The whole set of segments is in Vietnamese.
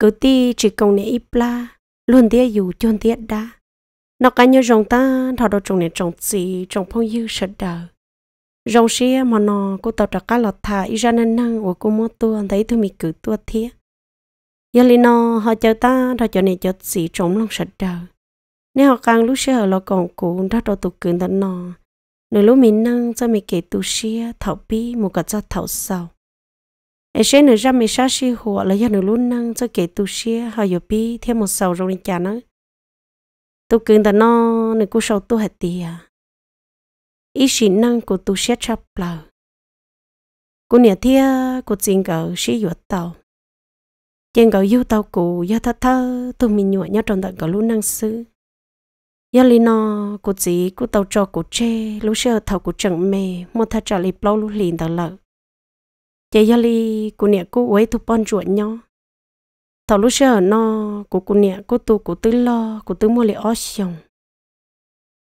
cứ ti chỉ công nè ít la luôn tiếc dù chôn tiếc đã nó cá như rồng ta thọ đồ trồng nè trồng gì trồng phong dư sệt đời rồng xia mà nó cô tàu trả cá lọt thả ít ra nên năng của cô mua tua thấy thứ mì cử tua thiết giờ li nó họ chờ ta thọ chờ nè chờ gì trồng lòng sệt đời nếu họ càng lúc xia họ còn cũ thọ đồ tụ cứng tận nó nếu lúc mình năng cho mình kể tu xia thảo bi một cả cho thảo sau ai sẽ nữa ra mình sao si hồ là do nữa luôn năng cho kể tu xí họ hiểu bi thêm một sầu rồi chả nó tu cưng ta nó nữa cũng sầu tu hết tiề ý sĩ năng của tu xí chắp lờ cô nhà thia cô chính cậu xí yuột tàu trên cậu yêu tàu cụ do thơ thơ tu mình nhụa nhau trong tận cậu luôn năng sư giờ li nó cô chỉ cô tàu cho cô chê lúc xưa thầu cô chẳng mê một thà trả lì bao lúc liền tàu lợ chị giờ li cô nè cô ấy thu bón chuột nhau thầu lúc xưa nó cô cô nè cô tu cô tư lo cô tư mua lì ó xong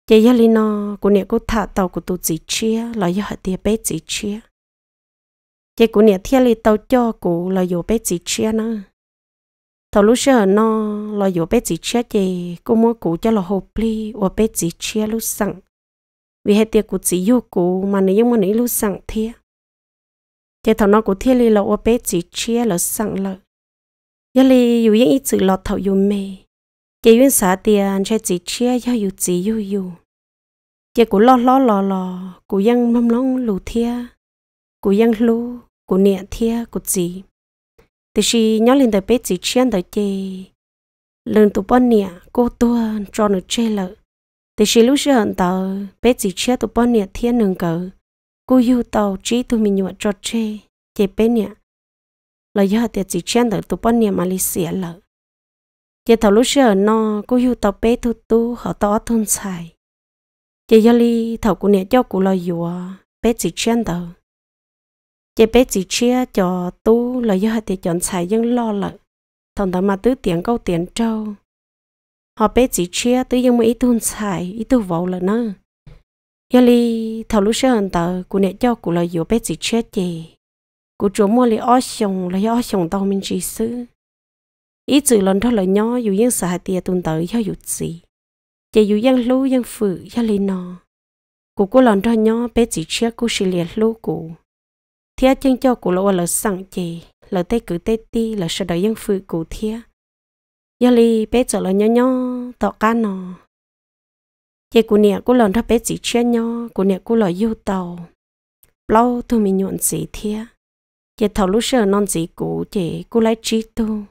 chị giờ li nó cô nè cô thả tàu cô tu chỉ chia là giờ họ tiệp bé chỉ chia chị cô nè thiên li tàu cho cô là giờ bé chỉ chia nữa thầu lúc xưa nó là giờ bé chỉ chia chị cô mua cô cho là hộp li và bé chỉ chia lúc sẵn vì hai tiệc cô chỉ yêu cô mà nếu như mà nếu lúc sẵn thiệt chế thằng nó cũng thiên lý là ô bé chỉ chia là sẵn lợi giờ li yêu yên ít chữ lọt thầu yêu mê chế yên xả tiền chế chỉ chia do yêu chỉ yêu yêu chế cũng lo lo lo lo cũng yên mâm lông lù thia cũng yên lù cũng niệm thia của chỉ thì khi nhớ lên tới bé chỉ chia tới chế lần tụ bọn niệm cô tua cho nó chơi thế thì lúc giờ hận tờ bé chỉ chia tụ bọn niệm thiên nương cờ cô yêu tàu chỉ tụi mình nhụa trò chê chế bên nè, lời giờ tiệt chỉ chen đợi tụi bọn nhỉ Malaysia lỡ, xỉa lợ chế thầu lúc xưa nó cô yêu tàu bé thu tu họ to thôn xài chế giờ lì thầu cô nhỉ cho cô lời dùa bé chỉ chen đợi chế bé chỉ chia cho tu lời giờ tiệt chọn xài dân lo lỡ, thằng đó mà tứ tiền câu tiền trâu họ bé chỉ chia tứ dân mà ít thôn xài ít tu vậu lợ nữa yêu li thầu lúc sáng tờ cụ nè cho cụ là yêu bé gì chết gì cụ chỗ mua li ó xong là yêu ó xong tao mình chỉ xứ ý chữ lần thôi là nhỏ yêu yên xả tiệt tuần tới yêu dù gì chỉ yêu yên lú yên phụ yêu li nọ cụ cụ lần thôi nhỏ bé gì chết cụ xì liệt lú cụ thiệt chân cho cụ là là sẵn gì là tay cử tay ti là sợ đợi yên phụ cụ thiệt yêu li bé trở là nhỏ nhỏ tọt cá nọ chị cô nè cô lần thắp bé chỉ chuyện nhau cô nè cô lời yêu tàu lâu tôi mình nhuận gì thế chị thầu lúc sợ non gì cũ chị cô lấy trí tu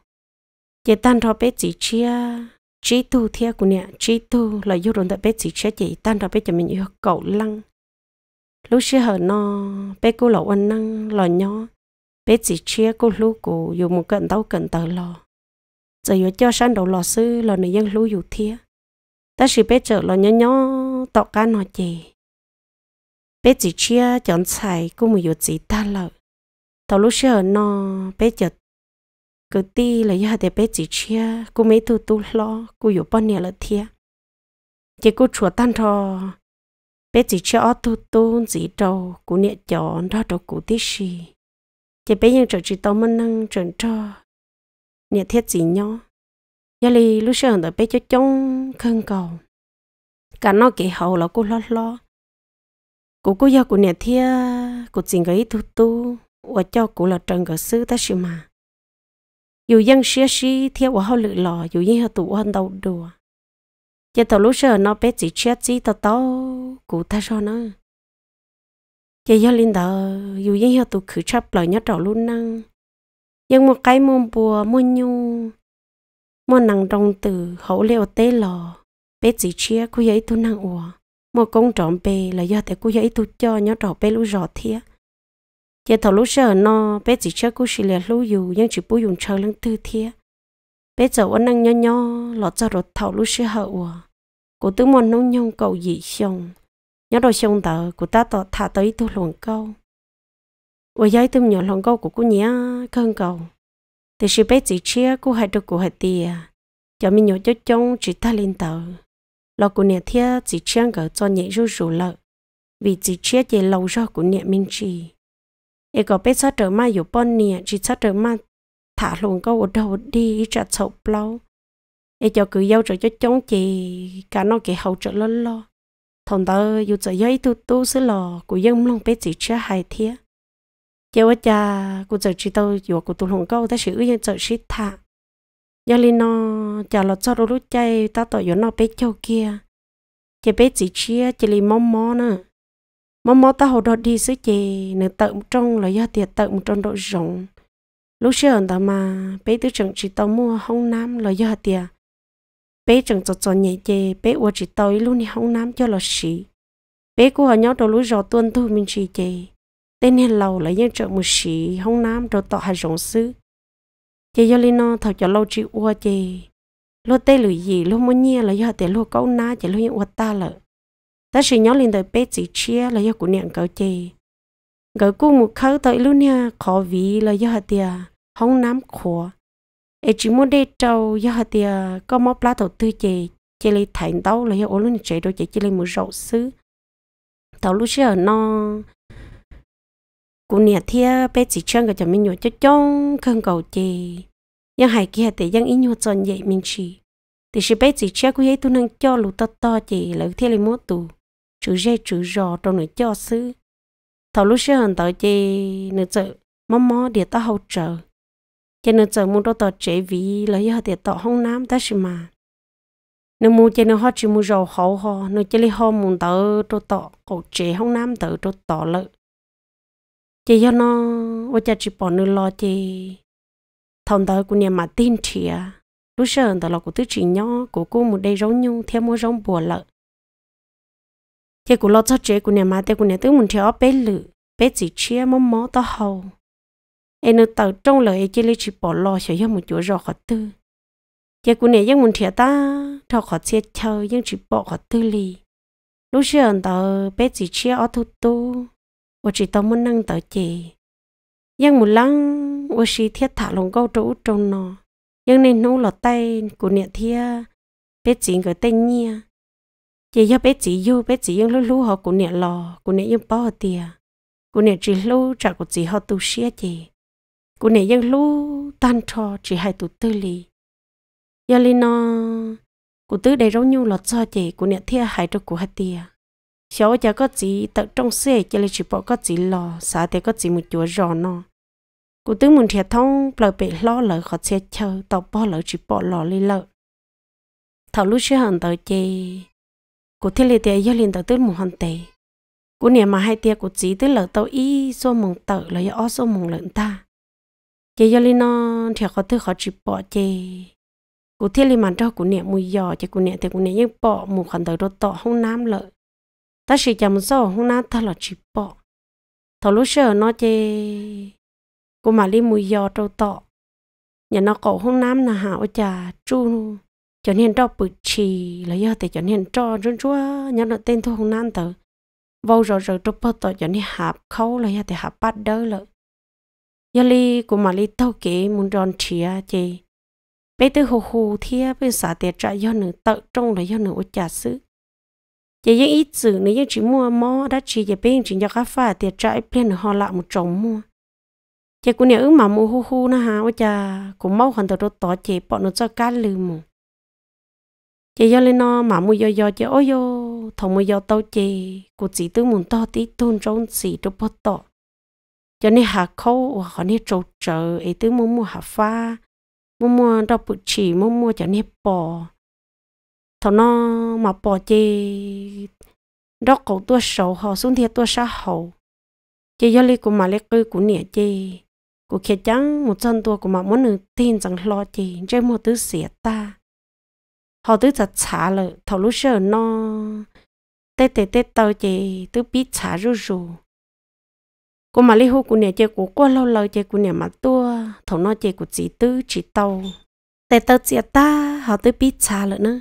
chị tan thọ bé chỉ chia trí tu thế cô nè trí tu lời yêu đồn thắp bé chỉ chia chị tan thọ bé cho mình yêu cậu lăng lúc xưa hở nó bé cô lẩu ăn năng lò nhó bé chỉ chia cô lú cô dù một cận tàu cận tờ lò giờ yo cho san đầu lò sư lò này vẫn lú dù thía ta chỉ biết chợ lo nhỏ nhỏ tọt cá nó chì bé chỉ chia chọn xài cũng một chút gì ta lợ tao lúc xưa nó biết chợ cứ ti là giờ thì biết chỉ chia cũng mấy thu tu lo bao nhiêu là thiệt chỉ có chùa tan thò biết chỉ chia ở thu tu gì đâu cũng nhẹ chọn đó đâu cũng tí gì chỉ biết những chỗ chỉ tao mới năng trần cho nhẹ thiết gì nhau giờ li lúc sớm đợi bé cho chống khăn cầu cả nó kể hậu là cô lo lo cô cô giờ cô nhà thia cô chỉ cái tu tu và cho cô là trần cái sư ta xem mà dù dân xí xí thia và họ lự lò dù như họ tụ hơn đầu đùa giờ tao lúc sớm nó bé chỉ chết chỉ tao tao cô ta cho nó giờ giờ linh đạo dù như họ tụ khử chấp lời nhớ trò luôn năng nhưng một cái mồm bùa mồm nhung mua nàng trong từ hậu liệu tế lò bé chỉ chia cú giấy tu nàng ủa mua công trọn bê là do thể cú giấy tu cho nhớ trọ bê lũ rõ thía giờ thầu lũ sợ no bé chỉ chia cú xì lẹ lũ dù nhưng chỉ bú dùng chờ lưng tư thía bé chậu ăn năng nho nho lọt cho rồi thầu lũ sợ hậu ủa cụ tứ mòn nông nhông cầu dị xong nhớ đồ xong tờ của ta tỏ thả tới tu luồng câu ủa giấy tu nhỏ luồng câu của cô nhá cơn cầu thì sự bé chỉ chia cô hai đứa cô hai tia cho mình nhớ cho chồng chỉ ta lên tàu lo cô nè thia chỉ chia gỡ cho nhẹ rú rú lợ vì chỉ chia chỉ lâu rồi cô nè mình chỉ e có bé sát trở ma yếu bon nè chỉ sát trở ma thả luôn câu ở đầu đi trả sâu lâu e cho cứ yêu trở cho chồng chỉ cả nó kể hậu trợ lớn lo thằng tớ yêu trợ yêu tu tu xí lò cô dân lòng bé chỉ chia hai thia chỉ có cha cô giờ chỉ tao giờ cô tôi hồng câu ta sử dụng giờ sĩ thà giờ lên nó giờ lọt cho lúc chơi ta tao giờ nó bé châu kia chỉ bé chỉ chia chỉ lên mong mò nữa mong mò ta hồ đọt đi xứ chị nửa tận trong là do tiệt tận trong độ rộng lúc xưa ta mà bé tứ chẳng chỉ tao mua hông nam là do tiệt bé chẳng cho cho nhẹ chê bé uo chỉ tao luôn đi hông nam cho là sĩ bé cô ở nhau đầu lúc giờ tuân thu mình chỉ chê tên hen lâu là những trợ một sĩ hông nam rồi tỏ hai rộng sư chị do linh nó thầu cho lâu chị ua chị lô tê lử gì lô mua nhia là do tê lô câu na chị lô những ua ta lợ ta sĩ nhỏ linh tới bé chị chia là do của niệm cậu chị gỡ cu một khâu tới lúc nha khó vì là do tê hông nam khó ê chỉ muốn đi trâu do tê có móc lá thầu tư chị chị lấy thành tàu là do ổ luôn chị đôi chị chị lấy một rậu sư tàu lúc xưa non cụ nè thia bé chỉ chân cái chồng mình nhổ cho chong khăn cầu chì nhưng hai kia thì vẫn ít nhổ tròn vậy mình chỉ thì sự bé chỉ chân của ấy tôi năng cho lũ to to chì lỡ thia lấy mốt tù chữ dây chữ rò trong nửa cho xứ thầu lúc xưa hẳn tới chì nửa chợ mò mò để ta hậu trợ cho nửa chợ muốn đó tờ chế vị lỡ giờ thì tọ hông nám ta sự mà nếu mua cho nó họ chỉ mua rò hậu họ nó chơi lấy ho muốn tới chỗ tọ cổ chế hông nám tới chỗ tọ lợi chị cho nó ô cha chỉ bỏ nữa lo chị thằng đó cũng nhà mà tin chị à lúc sớm đó là của tứ chị nhỏ của cô một đây giống nhung theo mỗi giống bùa lợ chị cũng lo cho chị của nhà mà tê của nhà tứ mình theo bé lự bé chị chia mắm mó to hầu em nữa tàu trong lời chị lấy chỉ bỏ lo sợ cho một chỗ rõ khó tư chị của nhà dân mình theo ta thọ khó chia chơi dân chỉ bỏ khó tư lì lúc sớm đó bé chị chia ở thu tu 我只到么能到姐，因木浪我是贴塔龙高 chỗ trong nó, nhưng nên nấu lọt tay của nhẹ thia, bé chỉ cái tên nhia, chị cho bé chỉ yêu bé chỉ nhưng lúc lúc họ của nhẹ lò của nhẹ nhưng bao tiền, của nhẹ chỉ lúc trả của chị họ tu sửa chị, của nhẹ nhưng lúc tan trò chỉ hai tụ tư lì, giờ lên nó, của tư đây rau nhung lọt cho chị của nhẹ thia hai trâu của hai tiền. 小家个子到中学就来去报个子了，啥的个子么就热闹。cụ tướng muốn thiệt thông lỡ bị lo lỡ khó xe chờ tàu bỏ lỡ chỉ bỏ lỡ li lỡ thảo lúc chưa tới chê cụ thiết lệ tệ do liền tới tướng một hòn tệ cụ nè mà hai tia cụ chỉ tới lỡ tàu y số mùng tờ là do ó số mùng lợn ta chê do li nó thiệt khó thứ khó chỉ bỏ chê cụ thiết lệ màn cho cụ nè mùi giò chê cụ nè thì cụ nè nhưng bỏ mùng hòn tờ đốt tọ không nám lợ ta chỉ chăm sóc hôm nay ta là chỉ bỏ thầu lúc sợ nó chơi, cô mà đi mùi giò trâu tọ nhà nó cổ hôm nam là hảo trà chu cho nên đó bự chì, là giờ thì cho nên cho run chúa nhà nó tên thôi hôm nam tử vô rồi rồi trâu bơ tọ cho nên hạp khâu là giờ thì hạp bắt đỡ lợi giờ li cô mà đi tao kể muốn tròn chìa chơi, bây tới hồ hồ thia bên xã tiệt trại do nữ tự trong là do nữ ôi trà sứ giờ những ít chữ này những chỉ mua mò đã chỉ giờ bên chỉ cho các pha tiệt trại bên họ lại một chồng mua giờ cũng nhớ ứng mà mua hu hu na ha ôi cha cũng mau hoàn toàn tỏ chế bọn nó cho cá lư mù giờ giờ lên nó mà mua giờ giờ giờ ôi yo thằng mua giờ tao chế, cũng chỉ tư muốn to tí tôn trong chỉ trong bát tọ cho nên hạ khâu và họ nên trâu chờ ấy tư mua mua hạ pha mua mua đọc bự chỉ mua mua cho nên bỏ thằng nó mà bỏ chê đó cậu tua sầu họ xuống thiệt tua sa hậu chê do li của mà lấy cư của nè chê của kia trắng một chân tua của mà muốn nữ tin rằng lo chê chơi một thứ xỉa ta họ thứ thật xả lợ thầu lúc sợ nó tê tê tê tao chê tứ biết xả rù rù cô mà li hô của nè chê của qua lâu lâu chê của nè mà tua thầu nó chê của chỉ tứ chỉ tàu tê tao chê ta họ tứ biết xả lợ nữa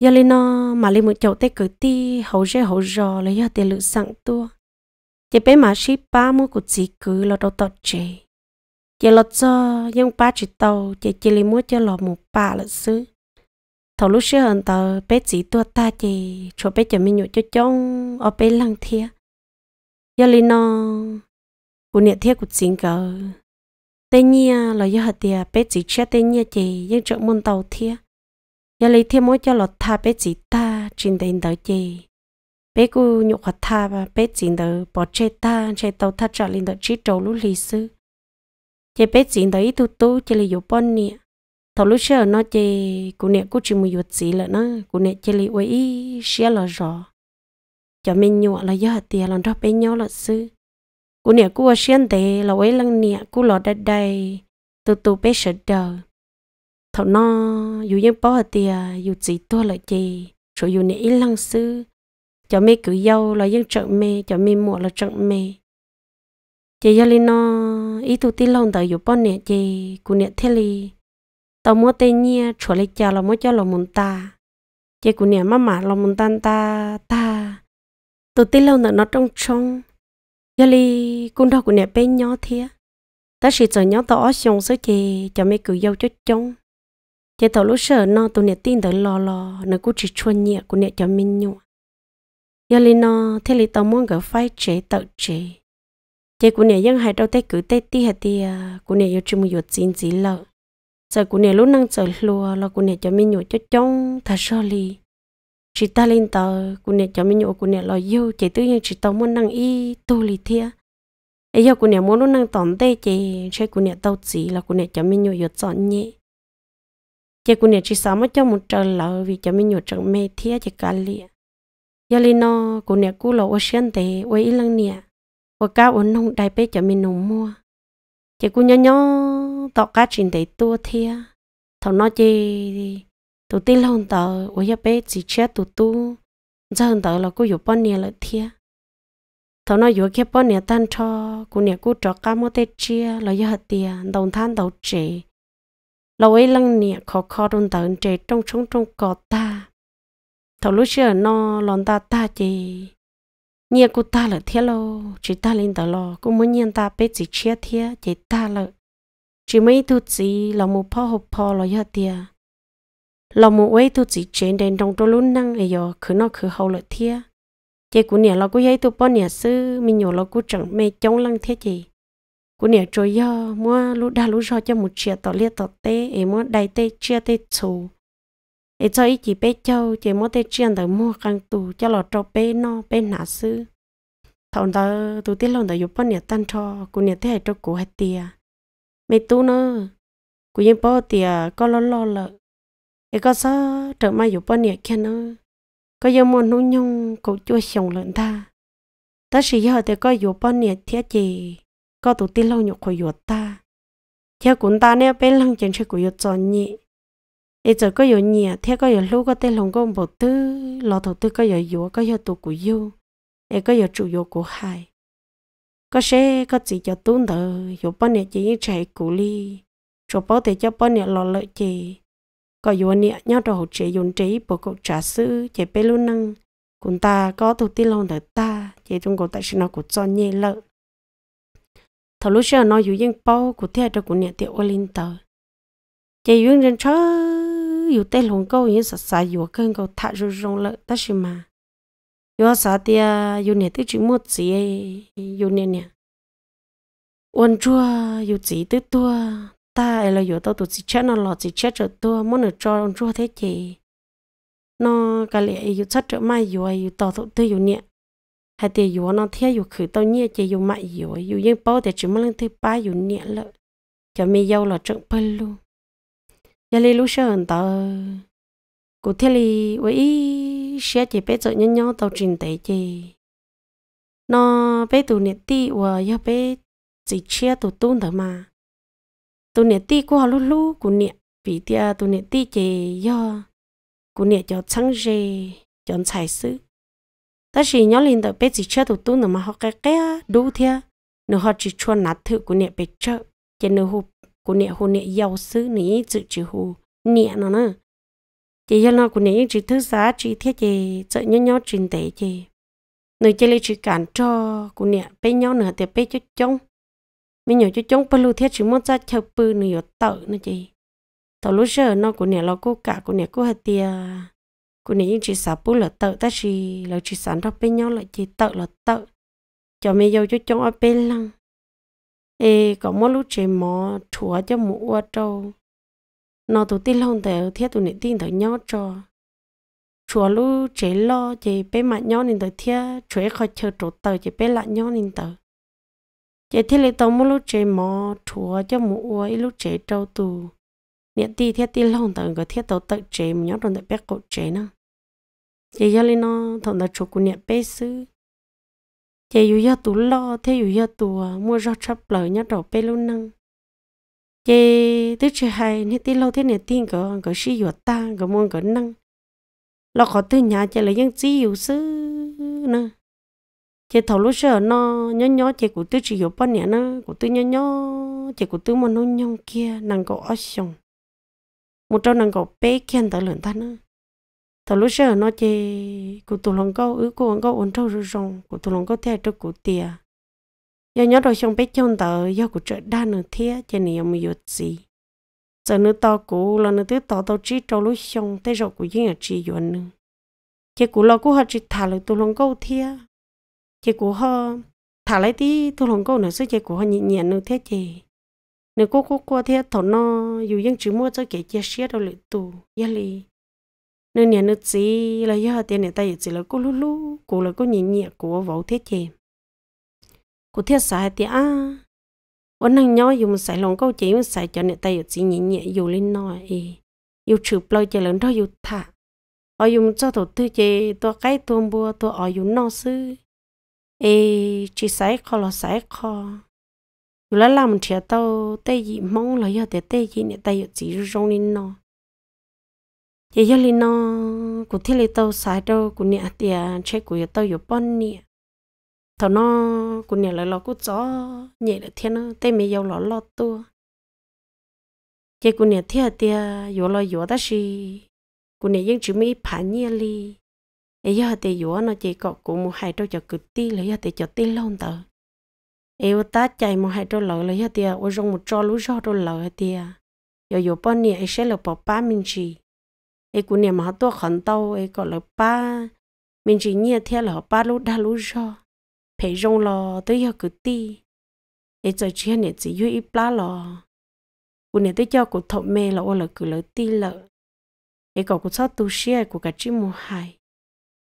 giờ lên nó mà lên một chậu tê cử ti hậu rễ hậu rò lấy giờ tiền lự sẵn tua chị bé mà ship ba mua của gì cứ là đồ tọt chè chị lọt cho nhưng ba chị tàu chị chỉ lấy mua cho lọ một ba là xứ thầu lúc xưa hận tờ bé chỉ tua ta chị, cho bé cho mình nhụt cho chong ở bé lăng thia giờ lên nó của niệm thiết của xin cờ tên nhia là do hạt tiệt bé chỉ che tên nhia chị nhưng chọn môn tàu thia giờ lấy thêm mỗi cho lọt tha bé chỉ ta trên đền đỡ gì bé cô nhục hoạt tha và bé chỉ đỡ bỏ chê ta chê tàu tha trở lên đỡ chỉ trâu lũ lì sư chê bé chỉ đỡ ít tu tu chê lấy dụ bon nè thầu lúc xưa nó chê cô nè cô chỉ mua dụ chỉ là nó cô nè chê lấy uy xia là rõ cho mình nhọ là giờ tiền làm cho bé nhau là sư cô nè cô ở xuyên tệ là uy lăng nè cô lọt đất đây tu tu bé sợ đời thọ nó dù những bó thì dù chỉ tua là chê, số dù nè ít lăng sư cho mẹ cứ dâu là những trận mê, cho mẹ mua là trận mê. chị gia linh nó ý tu tin lòng tới dù bó nè chê, cụ nè thế li tao mua tên nhia chỗ lấy chào là mua cho lòng muốn ta chị cụ nè má má lòng muốn tan ta ta tu tin lòng tới nó trong trong gia li cũng đâu cụ nè bên nhau thế. ta sẽ cho nhau tỏ ở xong số chị cho mẹ cứ dâu cho chồng chế tàu lúc sợ nó tụi nè tin tới lo lo nó cũng chỉ chua nhẹ của nè cho mình nhua giờ lên nó thế là tàu muốn gỡ phai chế tàu chế chế của nè dân hai đâu tay cứ tay ti hạt ti à của nè yêu chung yêu chín gì lợ giờ của nè lúc năng sợ lùa là của nè cho mình nhua cho chong thà sơ li chỉ ta lên tàu của nè cho mình nhua của nè lo yêu chế tự nhiên chỉ tàu muốn năng y tu li thia ấy giờ của nè muốn lúc năng tỏn tê chế chế của nè tàu chỉ là của nè cho mình nhua yêu chọn nhẹ chị cũng nhớ chị sao mà cho một trời lỡ vì cho mình nhớ trận mê thía chị cả lìa giờ lên nó cũng nhớ cú lẩu ocean tế quay ít lần nè và cá ổn nông đại bê cho mình nông mua chị cũng nhớ nhớ tọ cá trình tế tua thía thầu nó chị tụi tin lòng tờ quay giờ bê chỉ che tụi tu giờ hơn tờ là cô dụ bao nhiêu là thía thầu nó dụ kia bao nhiêu tan cho cũng nhớ cú cho cá mua tê chia là giờ hạt tiền đồng than đầu chế lâu ấy lăng nè khó khó đồn tận trẻ trong sống trong cỏ ta thầu lúc xưa nó lòn ta ta chị nhẹ cô ta là thế lo chỉ ta lên tờ lo cô muốn nhiên ta biết chỉ chia thế chỉ ta là chỉ mấy thứ gì là một phò hộp phò là do tia là một ấy thứ gì trên đèn trong tôi luôn năng ấy giờ cứ nó cứ hậu là thế chỉ cô nè là cô ấy tôi bao nè sư mình nhiều là cô chẳng mê chống lăng thế gì cú nè trời yo mua lú đa lú cho cho một chia tỏ liệt tỏ tê em mua đầy tê chia tê chú em cho ý chỉ bé châu chỉ mua tê chia tới mua căng tù cho lọ cho bé nó bé nã sư thằng đó tụ tiết lòng đó giúp bọn nè tan cho cú nè thế hệ cho cú hết tiề mày tu nữa cú yên bỏ tiề có lo lo lợ em có sợ trở mai giúp bọn nè kia nữa có giờ muốn nung nhung cô chưa xong lợn ta ta chỉ giờ thì có giúp bọn nè thiết gì có tụ tin lâu nhục của yết ta theo cũng ta nè, bên lăng chân sẽ của yết chọn nhị ấy giờ có yết nhị à? theo có yết lâu có tên lòng công bộ tư lò thổ tư có yết yết có yết tụ của yêu ấy có yết chủ yết của hai có xe, có chỉ cho tốn thờ yết bao nè chỉ chạy cũ li chỗ bao thì cho bao nè lò lợi chỉ có yết nhị nhau đồ chế yết trí bộ cục trả sư chế bên luôn năng cũng ta có tụ tin lâu thờ ta chế trong cổ tại sinh nó của chọn nhị lợi thầu lúc xưa nó dụ dân bao của thế đó của nhà tiệm ô linh tờ chỉ dụ dân chớ dụ tê lồng câu yên sạch sạch dụ cơn câu thả rung rung lợi ta xí mà dụ sạch tia dụ nhà tư chỉ một gì dụ nhà nhà ôn chua dụ chỉ tư tua ta là dụ tao tụt chỉ chết nó lọt chỉ chết rồi tua muốn được cho ôn chua thế chị nó cái lẽ dụ chết trở mai dụ dụ tao tụt tư dụ nhà hai tiền yếu nó thiếu yếu khử tao nhẹ chỉ yếu mạnh yếu yếu yên bao thì chỉ mới lên thứ ba yếu nhẹ lợ cho mi giàu là trộn bên luôn giờ lấy lúc sớm tao cụ thể là với xe chỉ bé chọn nhau nhau tàu trình tế chỉ nó bé tụ nhiệt ti và giờ bé chỉ chia tụ tuôn thôi mà tụ nhiệt ti của họ lúc lúc của nhiệt vì tia tụ nhiệt ti chỉ do của nhiệt cho trắng rề cho chảy sức ta chỉ nhớ lên tờ bé chỉ chơi tụt tu nữa mà họ cái cái đủ thia nữa họ chỉ cho nát thử của nè bây giờ, chỉ nữa hụp của nè họ nè giàu xứ nỉ chỉ chỉ hụp nè nó nữa chỉ giờ nó của nè chỉ thứ giá chỉ thiết chỉ sợ nhớ nhớ trên tệ chỉ nữa chỉ lấy chỉ cản cho của nè bây nhớ nữa thì bây chút chống mình nhớ chút chống bao lâu thiết chỉ muốn ra chơi bự nữa tự nữa chỉ tao lúc giờ nó của nè lo cố cả của nè cố hạt tiền cô nãy chỉ sợ bút là tự ta chỉ là chỉ sẵn đó bên nhau là chỉ tự là tự cho mấy dâu cho chồng ở bên lăng ê có mỗi lúc chỉ mò chùa cho mũ ua trâu nó tụi tin không thể, thiết tụi nãy tin tờ nhau cho chùa lúc chỉ lo chỉ bên mặt nhau nên tờ thiết chúa khỏi chờ trộn tờ chỉ bên lại nhau nên tờ chỉ thiết lấy tàu mỗi lúc chỉ mò chùa cho mũ ua lúc chỉ trâu tù niệm tin thiết tin lòng tờ có thiết tàu tự chế mà nhau trong tờ biết cột chế nữa chị yêu lên nó thằng ta chụp cái nẹp bé sư chị yêu yêu tủ lo thế yêu yêu tủ mua rau chắp lời nhá đầu bé luôn năng chị tức chị hay nên tí lâu thế này tin cỡ cỡ sĩ dụ ta cỡ môn cỡ năng lo khó từ nhà chị là những chi yêu sư nè chị thầu lúc sợ nó nhó nhó chị của tư chỉ dụ bao nè nó của tư nhó nhó chị của tư mà nó nhông kia nàng có ở xong một trong nàng có bé kia tới lượn ta nữa tao lúc giờ nó chơi cụ tụ lòng câu ứ cụ ông câu ổn trâu rồi rong cụ tụ lòng câu theo cho cụ tia do nhớ rồi xong bé chồng tờ do cụ trợ đa nửa thế cho nên ông yêu gì giờ nữa to cụ là nữa thứ to tao trí trâu lúc xong thế rồi cụ dính ở chỉ yuan nữa chỉ cụ lo cụ họ chỉ thả lại tụ lòng câu thế chỉ cụ họ thả lại tí tụ lòng câu nữa số chỉ cụ họ nhịn nhẹ nữa thế chị nếu cô cô qua thế thọ nó dù dân chữ mua cho kẻ chia sẻ đâu lệ tù gia lì nơi nhà nước chỉ là do tiền nhà tay chỉ là cô lú lú cô là cô nhẹ nhẹ của võ thiết chị cô thiết xài thì à ôn năng nhó dùng xài lòng câu chỉ xài cho nhà tay chỉ nhẹ nhẹ dù lên nói ý yêu chữ ploi lớn đó yêu thả ở dùng cho tổ tư chè, tôi cái tôi bùa, tôi ở dùng nó sư ê chỉ xài kho là xài kho dù là làm trẻ tao tay gì mong là do tay tay gì nhà tay chỉ rong lên nói giờ giờ li nó cụ thiết li tàu sai đâu cụ nè tiền chơi cụ tàu yếu bón nè thằng nó cụ nè lại lo cụ cho, nhẹ được thiên nó tay mày giàu lo lo tua giờ cụ nè thiên tiền yếu lo yếu đó gì cụ nè vẫn chưa mấy phản nhẹ li ấy giờ tiền yếu nó chỉ có cụ một hai đâu cho cụ ti lấy giờ tiền cho ti lâu tờ ấy ta chạy một hai đâu lợ lấy giờ tiền ô rong một trò lú rò đâu lợ tiền giờ yếu bón nè ấy sẽ là bỏ ba mình gì ai cũng niệm họ tua khẩn tàu ấy có lỡ ba mình chỉ nghe theo là ba lúc đa lúc cho phải rong lò tới giờ cứ ti ấy giờ chỉ này chỉ yêu ít ba lò cũng này tới cho cụ thọ mê là ô lỡ cứ lỡ ti lợ, ấy có cụ sao tu sĩ ai cụ cái chữ mua hai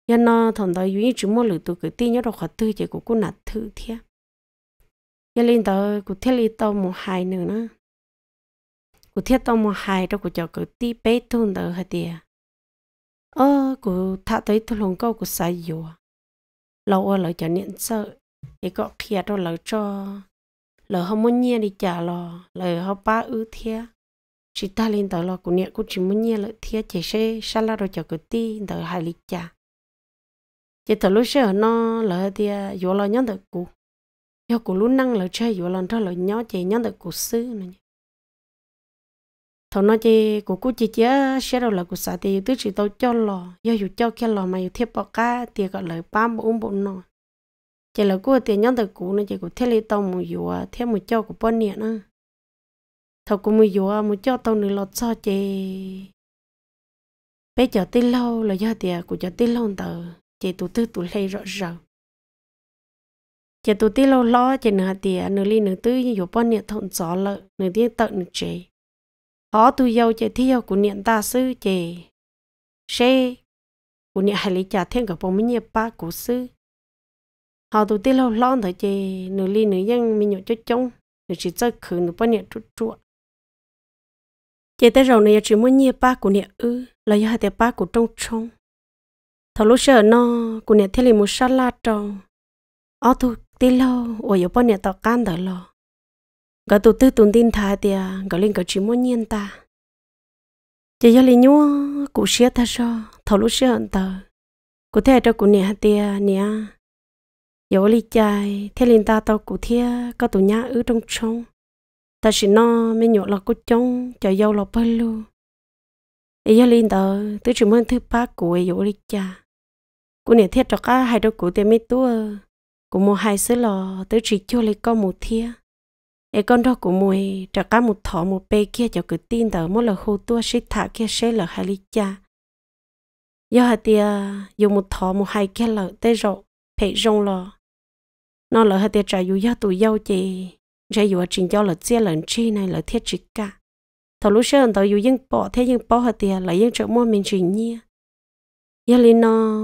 giờ nó thằng đó yêu chữ mua lỡ tu cứ ti nhớ đâu khó tư chỉ cụ cụ nạt thứ thiệt giờ lên đó cụ theo lên tàu mua hai nữa nữa cụ thiết tao mua hai đó cụ cho cụ tí bé thun đỡ hả tìa ơ cụ thả tới thu lồng câu cụ sai dù lâu ở lời cho niệm sợ để có kia đó lời cho lời không muốn nghe đi trả lo lời không ba ư thiết, chỉ ta lên tới lo cụ niệm cụ chỉ muốn nghe lời thiết chỉ xe sa la rồi cho cụ tí đỡ hai lý trả chỉ tờ lúc xe nó lời tìa dù lo nhắn được cụ yêu cụ lúc năng lời chơi dù lần đó lời nhó chỉ nhắn được cụ sư này thằng nó chỉ của cô chị chị sẽ đâu là của xã thì tôi chỉ tao cho lò do dù cho kia lò mà dù thiết bỏ cá thì gọi là ba bộ uống bộ nọ chỉ là cô tiền nhân từ cũ nó chỉ của thiết lý tao một dù thiết một cho của bọn nè nữa thằng của một dù một cho tao nữa lọt sao chị bây giờ tin lâu là do tiền của cho tin lâu tờ chị tụ tư tụ lây rõ ràng chị tụ tin lâu lo chị nửa tiền nửa ly nửa tư như dù bọn nè thọn gió lợ nửa tiền tận nửa chị họ tu dâu chạy thiêu của niệm ta sư chạy xe của niệm hải lý trả thiên cả bông mấy nhiệt ba của sư họ tu tiêu lâu lon thời chạy nửa ly nửa dân mình nhậu cho trông nửa chỉ chơi khử nửa bao niệm chút chuột chạy tới rồi nửa chỉ muốn nhiệt ba của niệm ư là do hai tiệp ba của trông trông thầu lúc sợ nó của niệm thiên lý một sát la tròn họ tu tiêu lâu ở yếu bao niệm tao can đỡ lo có tổ tư tuần tin thà thì có lên có chỉ muốn nhiên ta chỉ do lý nhúa cụ xia ta so thầu lúc xia hận tờ cụ thể cho cụ nè thì nè dẫu lý chạy thế lên ta tao cụ thia có tổ nhà ứ trong trong ta chỉ nó mới nhổ là cụ trông cho dâu là bơi lu ý do lý tờ tứ chỉ muốn thứ ba cụ ấy dẫu lý cha cụ nè thiết cho cả hai đôi cụ thì mới tua cụ mua hai sữa lò tứ chỉ cho lấy con một thia e con đó của mui trả cá một thọ một bê kia cho cứ tin tờ mỗi lần hồ tua sĩ thả kia sẽ là hai lít cha do hạt tia dùng một thọ một hai kia là tê rộ phải rong lo nó là hạt tia trả dù do tụi dâu chị ra dù trình cho là chia lần chi này là thiết trị cả thọ lúc sơn tàu dù dân bỏ thế dân bỏ hạt tia là dân trở mua mình trình nhia giờ lên nó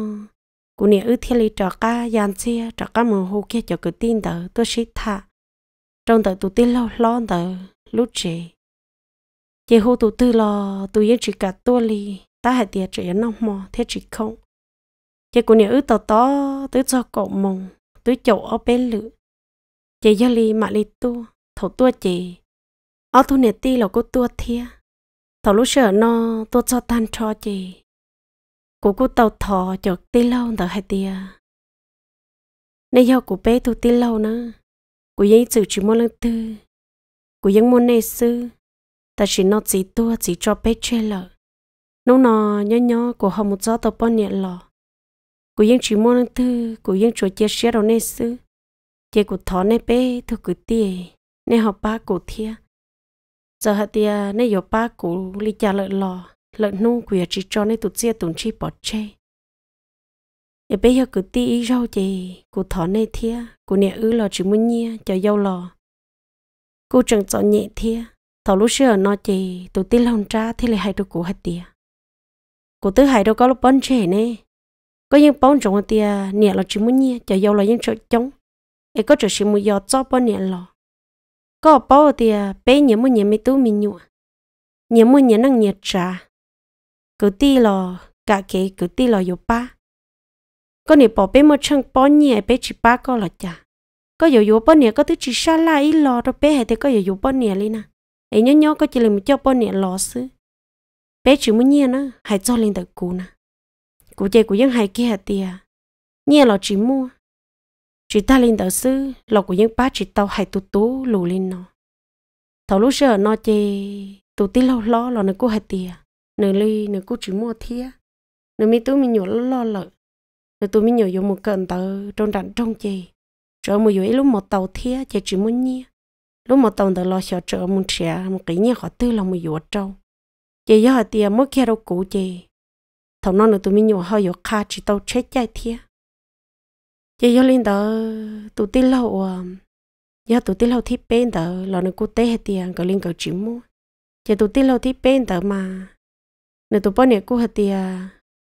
cũng nè ư thiên lý trả cá giàn xe trả cá một hồ kia cho cứ tin tờ tôi sĩ thả trong tờ tụi tiên lo lo tờ lúc trẻ, chị hô tụi tư lo tụi yên chỉ cả tua li ta hãy tiệt chị nông mò thế chị không chị cũng nhớ tờ to tới cho cậu mông tới chậu ở bên lự chị gia li mà li tu thổ tua chị ở thu nè ti là cô tua thia thầu lúc sợ nó tua cho tan cho chị cô cô tàu thò chợt ti lâu tờ hãy tiệt nếu giờ của bé tụi ti lâu nữa กูยังจืดจีมอลังตื้อกูยังมอนเนซื้อแต่ฉันนอจีตัวจีจอเป๊ะเชลล์น้องนอย้อนย้อกูหอมุจ้อตัวป้อนเนี่ยหล่อกูยังจีมอลังตื้อกูยังจวดเจี๊ยเชียเราเนซื้อเจี๊ยกูถอนในเป๊ะทุกกูเตี้ยในหอบป้ากูเทีย giờ hạt tia nay giờ ba cụ li cha lợi lò lợi nu quỷ chỉ cho nay tụt chia tụt chi bỏ chê giờ bây giờ cứ ti ý rau chè, cụ thọ này thia cụ nè ư lò chỉ muốn nhia cho dâu lò Cô chẳng chọn nhẹ thia thảo lúc xưa nó chè, tụi tí lòng tra thì lại hai đồ cụ hạt tia cụ tứ hai đồ có lúc bón trẻ nè có những bón trồng ở tia nè lò chỉ muốn nhia cho dâu lò những chỗ chống ấy có chỗ chỉ muốn giò cho bón nè lò có bó tia bé nhớ muốn nhớ mấy tú mình nhụa nhớ muốn nhớ năng nhật trà cứ tí lò cả kế cứ tí lò yếu ba có nè bỏ bé một chân bỏ nhẹ bé chỉ ba con là chả có dụ dụ bỏ nhẹ có thứ chỉ xa la ít lò rồi bé hay thì có dụ dụ bỏ nhẹ lên nè à. ấy nhớ nhớ có chỉ là một cho bỏ nhẹ lò sư, bé chỉ muốn nhẹ nó hay cho lên tới cú nè cú chơi cú dân hay kia tiề nhẹ lò chỉ mua chỉ ta lên tới sư, lò của dân ba chỉ tàu hay tu tú lù lên nó thầu lúc sợ nó chơi tu tí lâu lo lò nó cú hay tiề nửa lì nửa cú chỉ mua thia nửa mi tú mi nhổ lò lo lợi rồi tụi mình nhớ dùng một cận tờ trong đàn trong chị rồi một dưới lúc một tàu thía chị chỉ muốn nhia lúc một tàu tờ lo sợ trợ một trẻ một cái nhia họ tư là một dưới trâu giờ họ tiền mất kia đâu cũ chị thầu non nữa tụi mình nhớ họ dưới kha chỉ tàu chết chạy thía giờ lên tờ tụi tin lâu giờ tụi tin lâu thì bên tờ lo nữa cô tế hết tiền gọi lên gọi chỉ mua chị tụi tin lâu thì bên tờ mà nữa tụi bao nhiêu cô hết tiền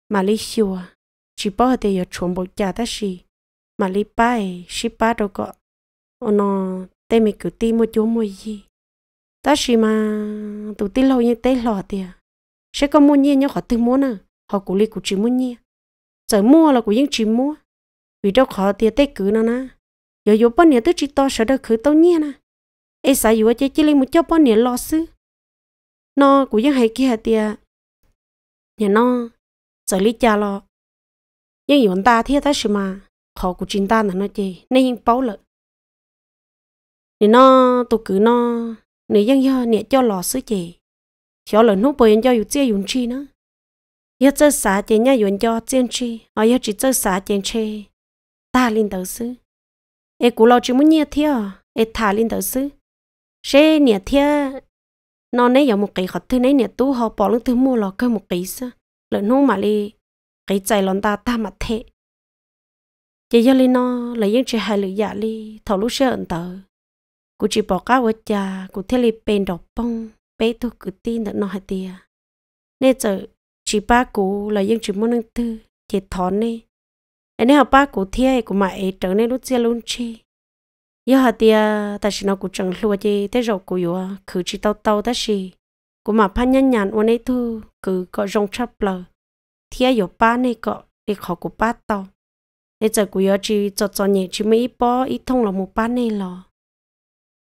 mà lấy xua chỉ bảo họ giờ chuẩn bộ trả đó gì mà lý bài xí ba đâu có ô nó tê mình cứ tìm một chỗ mua gì đó gì mà tụ ti lâu như tê lò thì sẽ có mua nhiên nhá họ tư mua nè họ cũng lý cũng chỉ mua nhiên giờ mua là cũng vẫn chỉ mua vì đâu khó thì tê cứ nó nè giờ giờ bao nhiêu tới chỉ to sợ đâu cứ tao nhiên nè ai sợ giờ chơi chơi lấy một chỗ bao nhiêu lo xứ nó cũng vẫn hay kia thì nhà nó giờ lý cha lo nhưng yon ta thiết ta xí mà họ cũng chính ta là nó chê nên yên bao lợ nên nó tụ cứ nó nếu dân do nè cho lò sứ chê cho lợn nút bồi cho dùng chia yun chi nữa yêu chơi xả chê nhá yun cho chê chi họ ờ, yêu chỉ chơi xả chê chê ta lên đầu sứ ai cũng lo chỉ muốn nhia thiệt ai thả lên đầu sứ xe nè thiệt nó nấy giờ một cái khát thứ nấy nè tu họ bỏ lưng thứ mua lò cơ một cái sa lợn nút mà li cái chạy lon ta ta mặt thế chị giờ lên nó là những chuyện hài lửa dạ li thầu lúc xưa ẩn tờ cụ chỉ bỏ cá với cha cụ thấy li bên đọc bông bé thu cứ tin được nó hạt tiền nên giờ chỉ ba cụ là những chuyện muốn ăn tư chị thón nè anh ấy học ba cụ thế cụ mà ấy trở nên lúc xưa luôn chi giờ hạt tiền ta chỉ nói cụ chẳng lúa chứ thế rồi cụ vừa cứ chỉ tao tao ta chỉ cụ mà phan nhân nhàn ôn ấy thu cứ có rong chắp lờ thiệt yêu ba này có để khó của ba tao để giờ của yêu chỉ cho cho nhẹ chỉ mấy bỏ ít thông là một ba này lo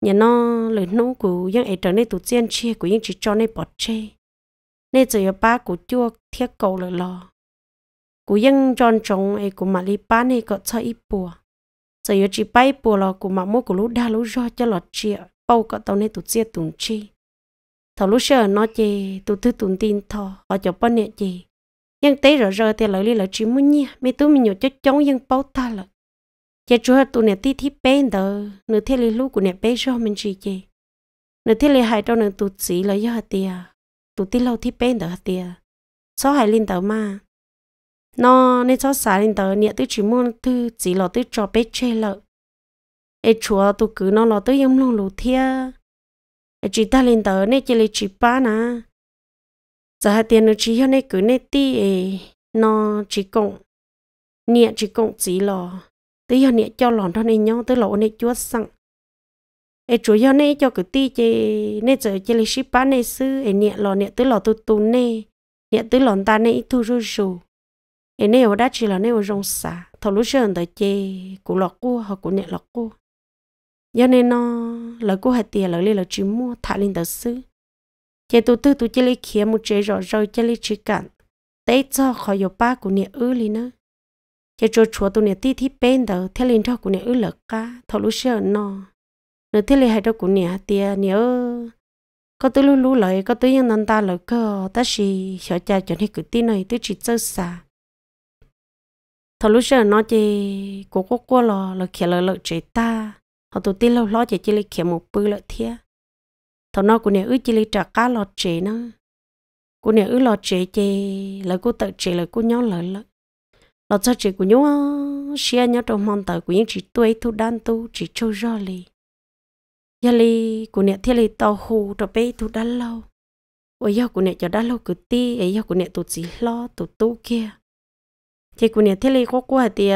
nhà nó lời nô của những ở trở này tổ chiến chia của những chỉ cho này bỏ chê nên giờ yêu ba của chưa thiết cầu lời lo của những tròn trống ấy của mà li ba này có cho ít bùa giờ yêu chỉ bay bùa lo của mà mỗi của lũ đa lũ do cho lọt chia bao có tao này tổ chia tụt chi thầu lúc sợ nó chê tụt thứ tụt tin thò họ cho bao nè chê nhưng tế rồi rồi thì lợi lý chỉ muốn nhỉ mấy tụi mình nhổ cho chống nhưng bao ta lợi chỉ chúa tụi này tí thí bên đó nửa thế lý lúc của này bé cho mình chỉ chị nửa thế lý hai đâu nửa tụt chỉ lợi do hạt tiề tụi tí lâu thí bên đó hạt tiề số hai linh đầu mà nó nên số xả linh đầu nhẹ tứ chỉ muốn tứ chỉ lo tứ cho bé chơi lợi ai chúa tụi cứ nó lo tứ yếm luôn lù thia ai chỉ ta linh đầu nên chỉ lấy chỉ ba nà giờ hai tiền nó chỉ hơn nay cứ này ti nó chỉ cộng nhẹ chỉ cộng chỉ lò tới hơn nay cho lòn thôi này nhau tới lò này chúa sẵn ê chủ hơn này cho cứ ti chơi nay giờ chơi lịch sử bán này sư ê nhẹ lò nhẹ tới lò tu tu này nhẹ tới lòn ta này thu rú rú ê này ở đó chỉ là nay ở rong xả thầu lúc sớm tới chơi cụ lọ cua hoặc cụ nhẹ lọ cua giờ này nó lỡ cua hai tiền lỡ lên lỡ chỉ mua thả lên tới sư chế tu tư tu chế lấy kia một chế rõ rồi chế lấy chỉ cản tế cho khỏi yếu ba của nè ư li nữa chế cho chúa tôi nè ti thì bên đó thế lên cho của nhà ư lợt cả thầu lú sợ nó nữa thế lên hai đó của nhà tiền nhà ư có tôi lú lú lời có tôi nhân ta lời cơ ta chỉ sợ cha cho nên cứ tí này tôi chỉ chơi xa thầu lú sợ nó chế cố cố cố lo lời kia lời lợi chế ta họ tu tí lâu lo chế chế lấy kia một bữa lợi thiệt thầu nó cũng nè ước chỉ lấy trả cá lọt chế nó cũng nè ước lọt chế chế là cô tự chế là cô nhón lỡ lỡ lọt cho chế của nhón xe nhón trong mong tờ của những chỉ tuổi thu đan tu chỉ châu do lì gia lì của nè thiết lì tàu hù cho bé thu đan lâu ôi giờ của nè cho đan lâu cứ ti ấy giờ của nè tụt gì lo tụt tu kia thì của nè thiết lì có qua thì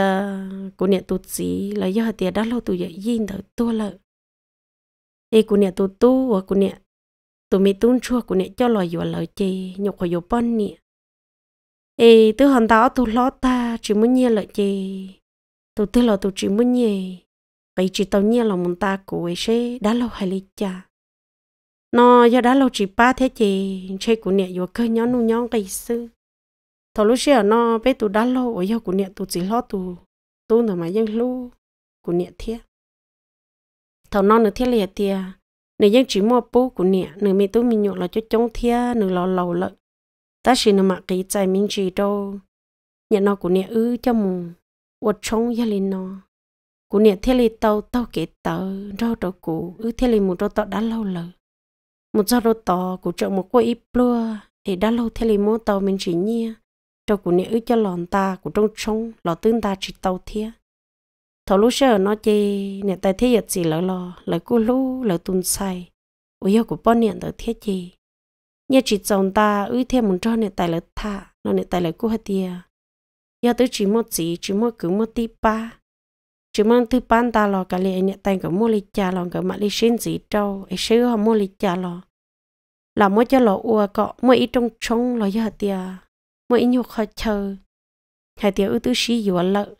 của nè tụt gì là giờ thì đan lâu tụt gì yên đỡ tua lợi e cô nè tu tu và cô nè tụ mi tún chua cô nè cho lời vừa lời chê nhục của vừa bon nè e tứ hòn tao tu lót ta chỉ muốn nhẹ lời chê tụ tứ lo tụ chỉ muốn nhẹ cái chỉ tao nhẹ lòng muốn ta của ấy sẽ đã lâu hay lịch cha nó giờ đã lâu chỉ ba thế chê chê cô nè vừa cơ nhón nu nhón cái sư thầu lúc xưa nó bé tụ đã lâu ở giờ cô nè tụ chỉ lót tụ tu nó mà dân lu cô nè thiệt thầu non nữa thiết liệt tiề nếu dân chỉ mua bố của nè nửa mi tú mi nhộn là cho chống thia nửa lò lầu lợn ta chỉ nửa mặc cái trái mình chỉ đâu nhà nó của nè ư cho mù vật chống gia linh nó của nè thiết liệt tàu tàu kế tờ đâu đâu cũ ư thiết liệt một đâu tàu đã lâu lợ một do đâu tàu của chợ một quay ít plua thì đã lâu thiết liệt mua tàu mình chỉ nhia cho của nè ư cho lòn ta của trong trống lò tương ta chỉ tàu thia thầu lúc sơ nó chê nè tại thế giật gì lỡ lo lỡ cú lú lỡ tun say, ôi yêu của bọn niệm tới thế chi nhớ chỉ chồng ta ư thêm muốn cho nè tại lỡ thả nó nè tại lỡ cú hết tia giờ tới chỉ một gì chỉ một cứ một tí ba chỉ mong thứ ban ta lo cả liền nè tại cả mua lì cha lo cả mặt lì xin gì đâu ấy sứ họ mua lì cha lo là mua cho lo ua cọ mua ít trong trống lo giờ hết tia mua ít nhục khó chơi hai tia ư tứ sĩ dùa lợ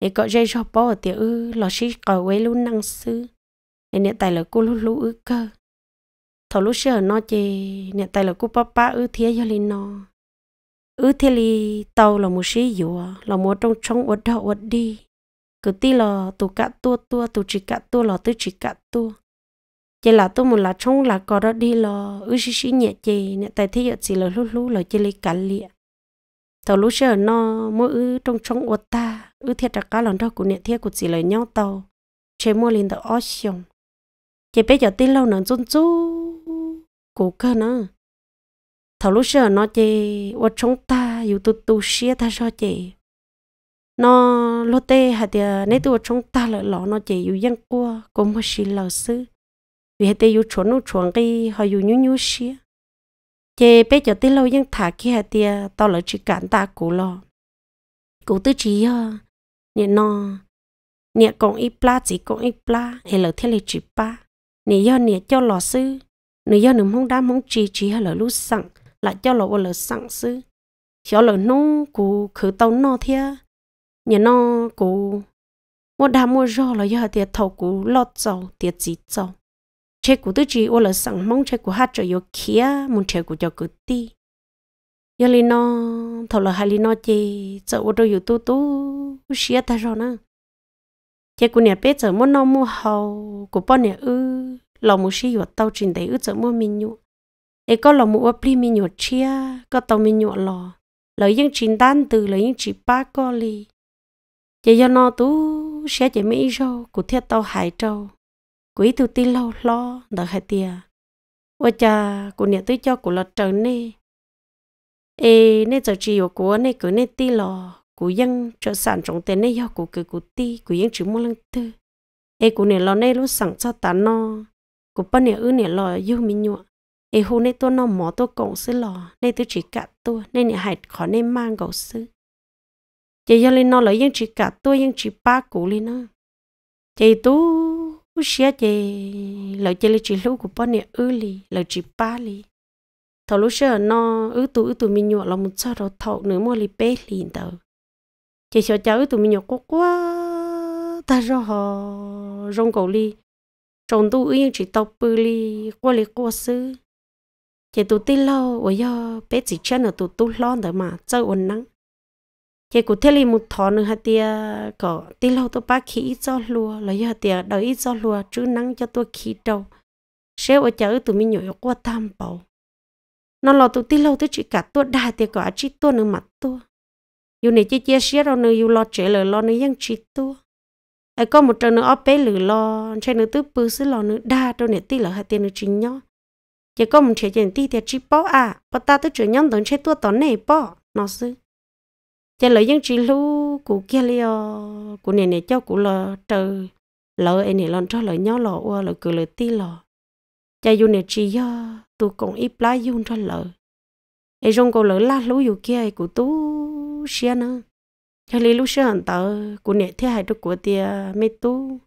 để có dây cho bỏ thì ư lò xí cò quấy luôn năng sư nên nè tài là cô lú lú ư cơ thầu lú sửa nó chê nè tài là cô papa ư thế cho lên nó ư thế li tàu là một xí dùa là một trong trong uất đỏ uất đi cứ tí là tụ cả tua tua tụ chỉ cả tua là tụ chỉ cả tua chê là tôi muốn là trong là có đó đi lo ư xí xí nhẹ chê nè tài thế giới chỉ là lú lú là chê li cả liệt tàu lú sửa nó mỗi ư trong trong uất ta ư thiệt trạc cá lòng đó của nhận thiệt của chỉ lời nhau tàu chế mua lên tàu ó xong chế bây giờ tin lâu nó run chú của cơ nó thảo lúc xưa nó chế ô chúng ta yêu tu tu xia ta sao chế nó lô tê hạt tiề nấy tu chúng ta lợi lọ nó chế yêu dân cua cũng mua xì lầu sư vì hạt tiề yêu chuẩn nó chuẩn cái họ yêu nhú nhú xia chế bây giờ tin lâu dân thả kia hạt tiề tao lại chỉ cản ta cũ lọ cụ tư trí à nè nó nè còn ít pla chỉ còn ít pla hay là thế là chỉ ba nè do nè cho lò sư nè do nè mong đam mong chỉ chỉ hay là lúc sẵn là cho lò là sẵn sư hiểu là nó cụ khử tàu nó thế nè nó cụ mua đam mua rò là do tiệt thầu cụ lo dầu tiệt chỉ dầu chế cụ tư chỉ ô là sẵn mong chế cụ hát cho yêu kia muốn chế cụ cho cụ ti giờ lên nó thầu là hai lên nó chê sợ ô tô yếu tu tu xía ta rồi nè chê cô nè bé sợ muốn nó mua hầu của bọn nè ư lòng mua xí yếu tàu trình đấy ư sợ mua mình nhụ ấy có lòng mua pli mình nhụ chia có tàu mình nhụ lò lỡ những trình tan từ lỡ những chỉ ba co li chê do nó tu xía chê mỹ râu của thiết tàu hải châu, quý tu tin lâu lo đợi hai tia ôi cha cô nè tới cho cô lọt trời nè ê nên giờ chỉ có của nên cứ nên ti lò cú dân cho sản trọng tiền nên yêu cú cứ cú ti cú dân chỉ mua lăng tư ê cú này lo nên lúc sẵn cho ta no cú bên này ư này lo yêu mình nhụa ê hôm nay tôi nó mỏ tôi cộng sư lò nên tôi chỉ cả tôi nên này hại khó nên mang gấu sư chị cho lên nó lấy dân chỉ cả tôi dân chỉ ba cú lên nó chị tú xia chị lời chị lấy chỉ lúc của bên này ư li lời chỉ ba li thầu lúc xưa nó ứ tụ ứ tụ mình nhọ là một sao đầu thọ nửa mua lì bé liền tờ chỉ sợ cháu ứ tụ mình nhọ quá quá ta rồi họ rong cầu li trồng tu yên chỉ tộc bự li qua li qua xứ. chỉ tụ tin lâu ở do bé chỉ chân ở tụ tu lo đỡ mà chơi ồn nắng chỉ cụ thể li một thọ nữa hạt tia có tin lâu tôi ba khí cho lùa là do tia đợi cho lùa chứ nắng cho tôi khí đâu sẽ ở cháu ứ tụ mình nhọ quá tam bảo nó lo tụi tí lâu tới chỉ cả tua đa thì có chỉ tua nữa mặt tua dù này chia chia xía đâu nữa dù lo trẻ lời lo chỉ tua ai có một trận nữa óp bé lử lo trên nữa tứ bự xứ lo nữa đa đâu này tí là hai tiền nữa chỉ nhỏ. chỉ có một chuyện chuyện tí thì chỉ bỏ à bỏ ta tới chuyện nhân tận chơi tua tòn này bỏ nó xứ Chơi lời những chỉ lu cụ kia liò cụ này này cho cụ lo trời lỡ anh này lon cho lời nhỏ lọ qua lời cười lời tí lọ cha dù này chỉ do tu cũng ít lá dung cho lỡ ai rong cô lỡ lá lú dù kia của tu xia nữa cho lý lú xia hẳn tờ của nè thế hai được của tia mê tu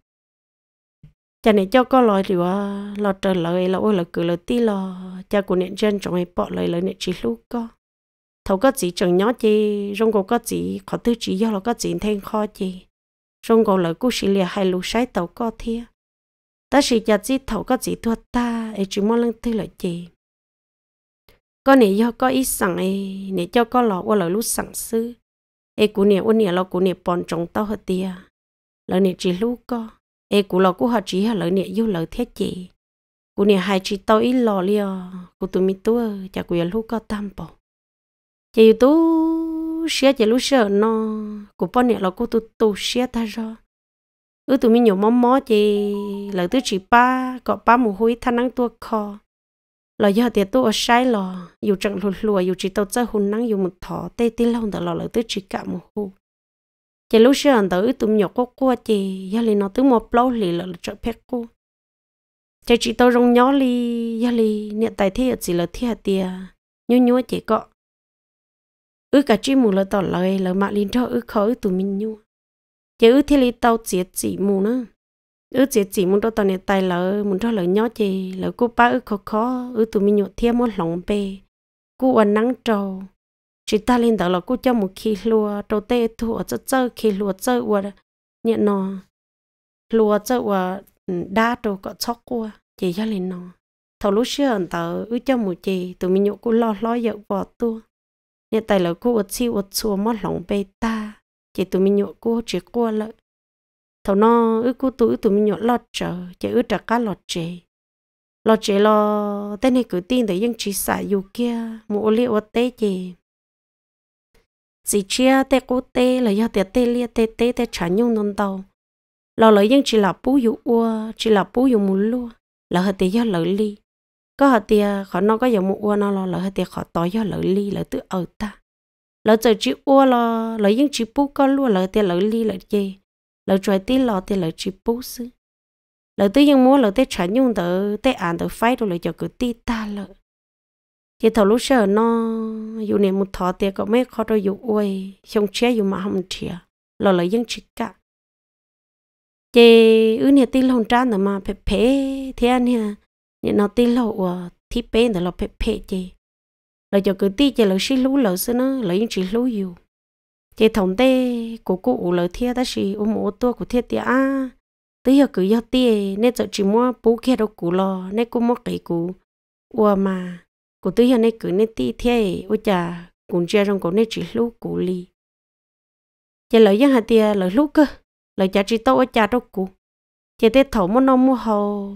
cha nè cho có lời thì à lo trở lời là ôi là cứ lời tí lò, cha của nè chân trong ai bỏ lời lời nè chỉ lú có thầu có chỉ chẳng nhỏ chi rong cô có chỉ khó tư chỉ do là có chỉ thêm khó chi rong cô lỡ cú xì lìa hai lú sai tàu có thiệt ta chỉ cho chỉ thấu có chỉ thua ta ấy chỉ muốn lăng thế là gì con này do có ít sẵn ấy để cho có lọ qua lời lúc sẵn sư ấy cú này ôn này lọ cú này bọn trống tao hết tia lời này chỉ lúc có ấy cú lọ cú họ chỉ họ lời này yêu lời thế chị cú này hai chỉ tao ít lọ liền cú tụi mi tua chả cú lúc có tam bộ chị tu xia chỉ lúc sợ nó cú bọn này lọ cú tu tu xia ta rồi ư tụi mình nhổ mắm mó chị lỡ tứ chỉ ba có ba mù hối thanh nắng tua kho lỡ giờ tiệt tu ở sai lò dù trận lùa lùa dù chỉ tàu chơi hùn nắng dù một thỏ tê tê lông tờ lò lỡ tứ chỉ cả mù hù chị lúc xưa anh tử tụi nhỏ có cua chị giờ lì nó tứ một lâu lì lỡ trận phép cu chị chỉ tàu rong nhỏ lì giờ lì niệm tài thi ở chỉ lỡ thi hạt tiề nhú nhú chị cọ ư cả chị mù lỡ tỏ lời lỡ mạ linh cho ư khó ư tụi mình nhua chứ ư thì li tàu chia chỉ mù nữa ư chia chỉ mù đó tao này tài lỡ muốn cho lỡ nhó chê lỡ cô ba ư khó khó ư tụi mình nhột thêm một lòng bê cô ăn nắng trầu chỉ ta lên đó là cô cho một khi lúa đầu tê thu ở chơi chơi khi lúa chơi ua nhẹ nó lúa chơi ua ừ, đa đồ có chóc qua chỉ cho lên nó thầu lúc xưa anh tớ ư cho một chị tụi mình nhậu cô lo lo dậu vợ tua nhẹ tài là cô ở chi ở chùa mất lòng bê ta chỉ tụi mình nhộn cua chỉ cua lợ thầu nó ư cua tụi tụi mình nhộn lọt chờ chỉ ư trả cá lọt chè lọt chè lo tên này cứ tin để dân chỉ xả dù kia mũ liệu tê chè chỉ chia tê cố tê là do tê tê lia tê tê tê trả nhung non tàu lo lợi dân chỉ là bú dụ ua chỉ là bú dụ mũ lua là hạt tê do lợi ly có hạt tê khó nó có dụ mũ ua nó lo lợi hạt tê khó to do lợi ly lợi tự ở ta lỡ giờ chỉ u lo lỡ những chỉ bút con luôn lỡ tiền lỡ li lỡ gì lỡ trời tí lọ tiền lỡ chỉ bút sư lỡ tới những múa lỡ tới trả nhung tờ tới ăn tờ phái rồi lỡ cho cứ tí ta lỡ thì thầu lúc sợ nó dù này một thọ tiền có mấy khó đôi dù uôi không chế dù mà không chia lỡ lỡ những chỉ cả chị ư nè tí lồng trang nữa mà phê phê thế anh nè nó tí lậu thì bên đó là phê phê chị là cho cứ ti chơi là xí lú lỡ xí nó là những chỉ lú yêu chỉ thằng tê của cụ ủ lỡ thiệt ta xí ôm ô tô của thiệt tiệt à tới giờ cứ giờ tiệt nên giờ chỉ mua bố kia đâu cũ lo nên cũng mua cái cũ ua mà cụ tới giờ nên cứ nên ti thiệt ôi cha cũng chơi trong cổ nên chỉ lú cũ li chơi lỡ giờ hạt tiệt lỡ lú cơ lỡ cha chỉ tao ở cha đâu cũ chơi tết thầu mua nó mua hồ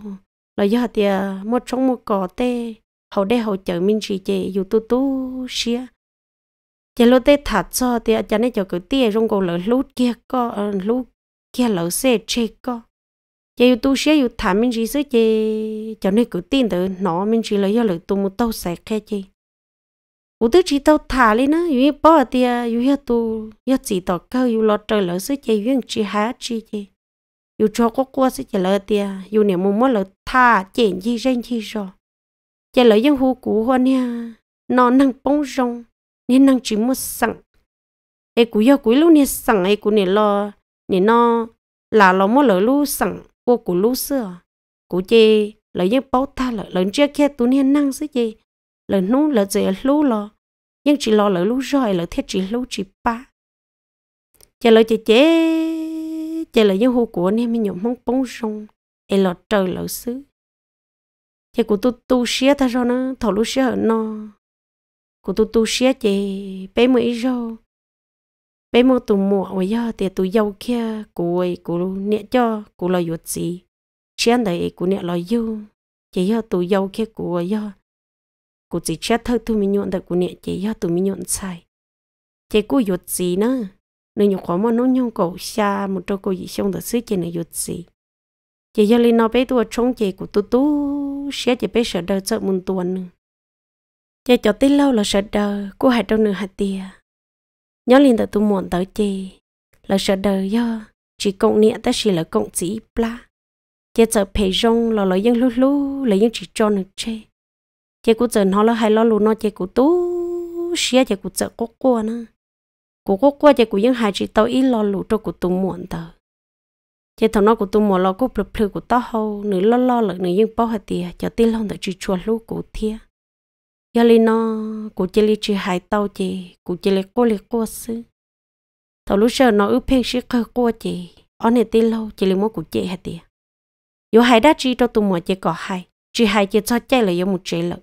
lỡ giờ hạt tiệt mua trong mua cỏ tê hậu đây hậu chợ minh chỉ chế dù tu tu xia chế lô tê thả cho thì chả nên cho cứ tia rung cổ lỡ lút kia có ờ, lút kia lỡ xe chê có chế dù tu xia dù thả minh chỉ sớ chế cho nên cứ tin từ nó minh chỉ lấy cho lỡ tu một tàu sạch khe chế u tức chỉ tàu thả lên á dù bỏ à thì à, dù hết tu hết chỉ tàu câu dù lọt trời lỡ sớ chế duyên chỉ há chỉ chế dù cho có qua sớ chế lỡ tiền à, dù niệm mua mua lỡ thả chèn gì rên gì rồi giờ lấy dân hú cú hoa nha nó năng bông rong nên năng chỉ một sẵn ai cú yêu cú lúc nè sẵn ai cú nên lo nên nó là lo mua lỡ lúc sẵn ô cú lúc xưa cú chê lấy dân bao ta lỡ lỡ chưa kia tụ nè năng xí chê lỡ nú lỡ dễ lúc lo nhưng chỉ lo lỡ lúc rồi lỡ thiết chỉ lúc chỉ ba giờ lỡ chê chê giờ lỡ dân hú cú nè mình nhộn mong bông rong ai lo trời lỡ xứ thì cụ tu tu xía ta rồi nó thầu lúc xía nó cụ tu tu xía chị bé mới rồi bé mua tụ mua ở giờ thì tụ dâu kia cụ ấy cụ nhẹ cho cụ lo yuột gì xía đấy cụ nhẹ lo yêu chị giờ tụ dâu kia cụ ấy giờ cụ chỉ chết thôi tụi mình nhọn đấy cụ nhẹ chị giờ tụi mình nhọn sai chị cụ yuột gì nữa nếu nhục khó mà nó nhung cậu xa một chỗ cô gì xong đó xứ chị này yuột gì chị cho lên nó bé tua trông chị của tu tu sẽ chị bé sợ đời sợ muốn tuần nữa chị cho tí lâu là sợ đời cô hạt đâu nữa hạt tia nhớ lên tự tu muộn tới chị là sợ đời do chỉ cộng niệm ta chỉ là cộng chỉ pla chị sợ phê rong là lấy những lú lú lấy những chỉ cho nữa chị chị cũng sợ nó là hay lo lú nó chị cũng tu sẽ chị cũng sợ cố cô nữa cố cố cô chị cũng những hai chị tao ít lo lú cho cũng tu muộn tới chỉ thằng nó của tôi mò lo cũng plực plực của tao hầu nửa lo lo lợn nửa nhưng bao hạt tiền cho tin lòng để chỉ chuột lú của thia giờ li nó của chỉ li chỉ hại tao chế của chỉ li cô li cô sư thằng lú sợ nó ướp phèn sĩ khơi cô chế ở nơi tin lâu chỉ li mua của chế hạt tiề yo hại đã chỉ cho tôi mò chỉ có hại, chỉ hại chỉ cho chạy là yo một chế lợn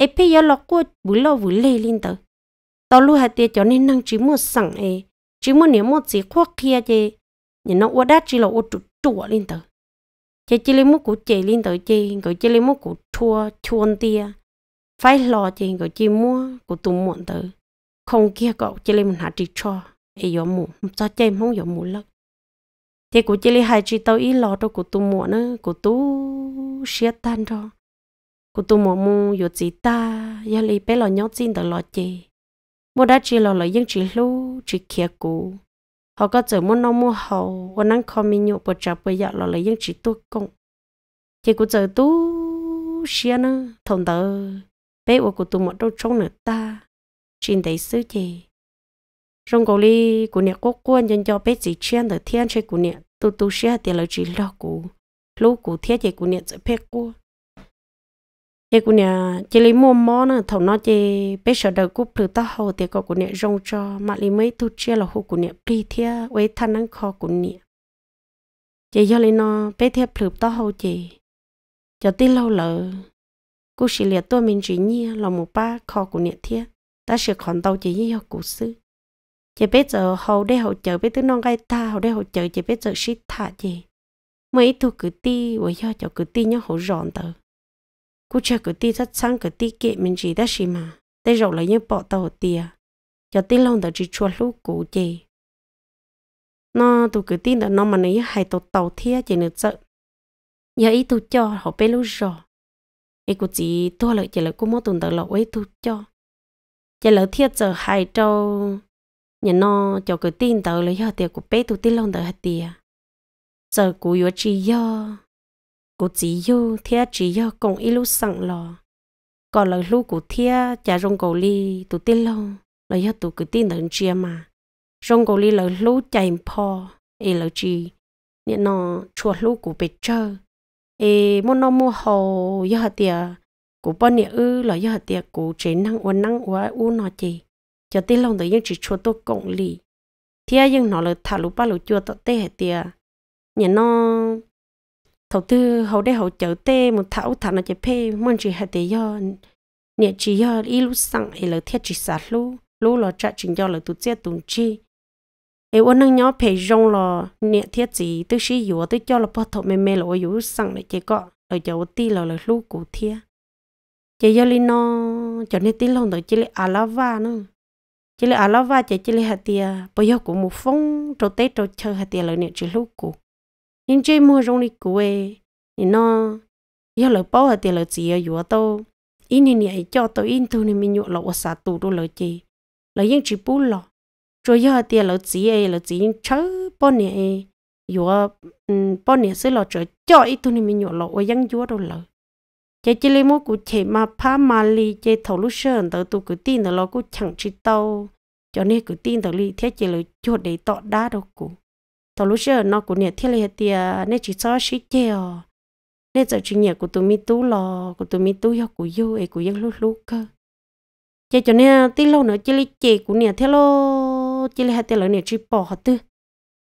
ấy phải giờ lo cô bù lo bù lê lên tới tao lú hạt tiền cho nên năng chỉ mua sẵn ấy chỉ mua nếu mua chỉ khoác kia chế nhìn nó ua đá chỉ là ua trụ trụ lên tới chỉ chỉ lấy mút của chị lên tới chị rồi chỉ lấy mút của chua chuôn tia phải lo chị rồi chị mua của tụm muộn tới không kia cậu chỉ lấy mình hạ chỉ cho ấy gió mù cho chị không gió mù lắm thì của chị lấy hai chị tao ý lo cho của tụm muộn nữa của tụ xia tan cho của tụm muộn mù gió chị ta giờ lấy bé lo nhóc xin tới lo chị mua đã chỉ lo lo dân chỉ lu chỉ kia cũ họ có chở muốn nó mua hậu và năng không mi nhụ bộ trả bây giờ là lấy những chỉ tu công thì cũng chở tu xia nữa thằng tớ bé của cụ tụi một đâu trống nữa ta xin thấy sứ gì trong cổ ly của nhà quốc quân nhân cho bé chỉ chen được thiên chơi của nhà tu tu xia thì là chỉ lo của lúc của thiết gì của nhà sẽ phép quân thế cô nhà chị lấy mua mò nó thầu nó chị bé sợ đầu cúp từ tao hầu thì có cô nhà rong cho mà lấy mấy tu chia là hồ cô nhà đi thia với thanh ăn kho cô nhà chị do lấy nó bé thia từ tao hầu chị cho tí lâu lợ cô chỉ liệt tôi mình chỉ nhia là một ba kho của nhẹ thiết ta sẽ còn tàu chỉ như cụ sư chỉ biết giờ hầu đây hậu chờ biết tới non gai ta hầu đây hậu chờ chỉ biết giờ ship thả gì mấy thu cử ti với do cho cử ti nhớ hậu rọn tờ cú chờ cứ tí rất sáng cứ tí kệ mình chỉ đã xí mà tay rộng lại như bỏ tàu tia, cho tí lòng đó chỉ chua lú cú chê nó tụ cứ tí là nó mà nấy hai tàu tàu thia chỉ nữa sợ giờ ý tụ cho họ bé lú rồi ý của chỉ tôi lợi chỉ là cô mất tuần tàu lậu ấy tụ cho chỉ là thia giờ hai trâu nhà nó cho cái tin tàu lấy họ tiệc của bé tụ tí lòng đó hạt tiệc giờ cú yếu chỉ do cụ chỉ yêu thea chỉ yêu cùng ít lúc sẵn lò còn là lúc cụ thea chả rong cổ li tụ tin lâu là do tụ cứ tin đến chia mà rong cổ li là lúc chạy po ấy là chỉ nên nó chuột lúc cụ bị chơi ấy muốn nó mua hồ do hạt tiệt cụ bao nhiêu ư là do hạt tiệt cụ chế năng uốn năng uá u nọ chỉ cho tin lâu tới những chỉ chuột tôi cộng li thea nhưng nó là thả lúc ba lúc chuột tới hạt tiệt nhìn nó thầu tư hầu đây hầu chợ tê một thảo thảo nó chỉ phê mong chỉ hạt tê do nhẹ chỉ do ít lú sẵn ấy là thiết chỉ sạt lú lú là trả chỉ do là tụ chết tụng chi ấy ôn năng nhỏ phê rong là nhẹ thiết chỉ tư sĩ yếu tư cho lỡ bao thọ mềm mềm lỡ ôi yếu sẵn lại chỉ có ở chỗ tì lỡ lỡ lú cụ thiết chỉ do lý nó cho nên tì lòng tới chỉ là alava nữa chỉ là alava chỉ chỉ là hạt tê bây giờ cũng một phong trâu tết trâu chơi hạt tê là nhẹ chỉ lú cụ nhưng chơi mua rong đi quê nên nó giờ lỡ bao hạt tiền lỡ gì ở chỗ tôi in thì nhảy cho tôi in thôi nên mình nhổ lỡ xả tù đôi lỡ gì lỡ những chỉ bù lọ rồi giờ hạt tiền lỡ gì ấy lỡ gì nhưng chớ bao nhảy chỗ bao nhảy sẽ lỡ chờ cho ít thôi nên mình nhổ lỡ ở những chỗ đôi lỡ chỉ chỉ lấy mua cụ chế mà phá mà li chế thầu lúc sơn tới tụ cứ tin tới lo cũng chẳng chỉ đâu, cho nên cứ tin tới li thế chỉ lỡ chỗ để tọt đá đâu cụ tao lúc giờ nó cũng nhận thiết lấy tiền nên chỉ cho xí chèo nên giờ chuyện nhận của tụi mi tú lò của tụi mi tú học của yêu ấy của yêu lúc lúc cơ chỉ cho nên tí lâu nữa chỉ lấy chè của nhận thiết lo chỉ lấy hai tiền lợi nhận chỉ bỏ họ tư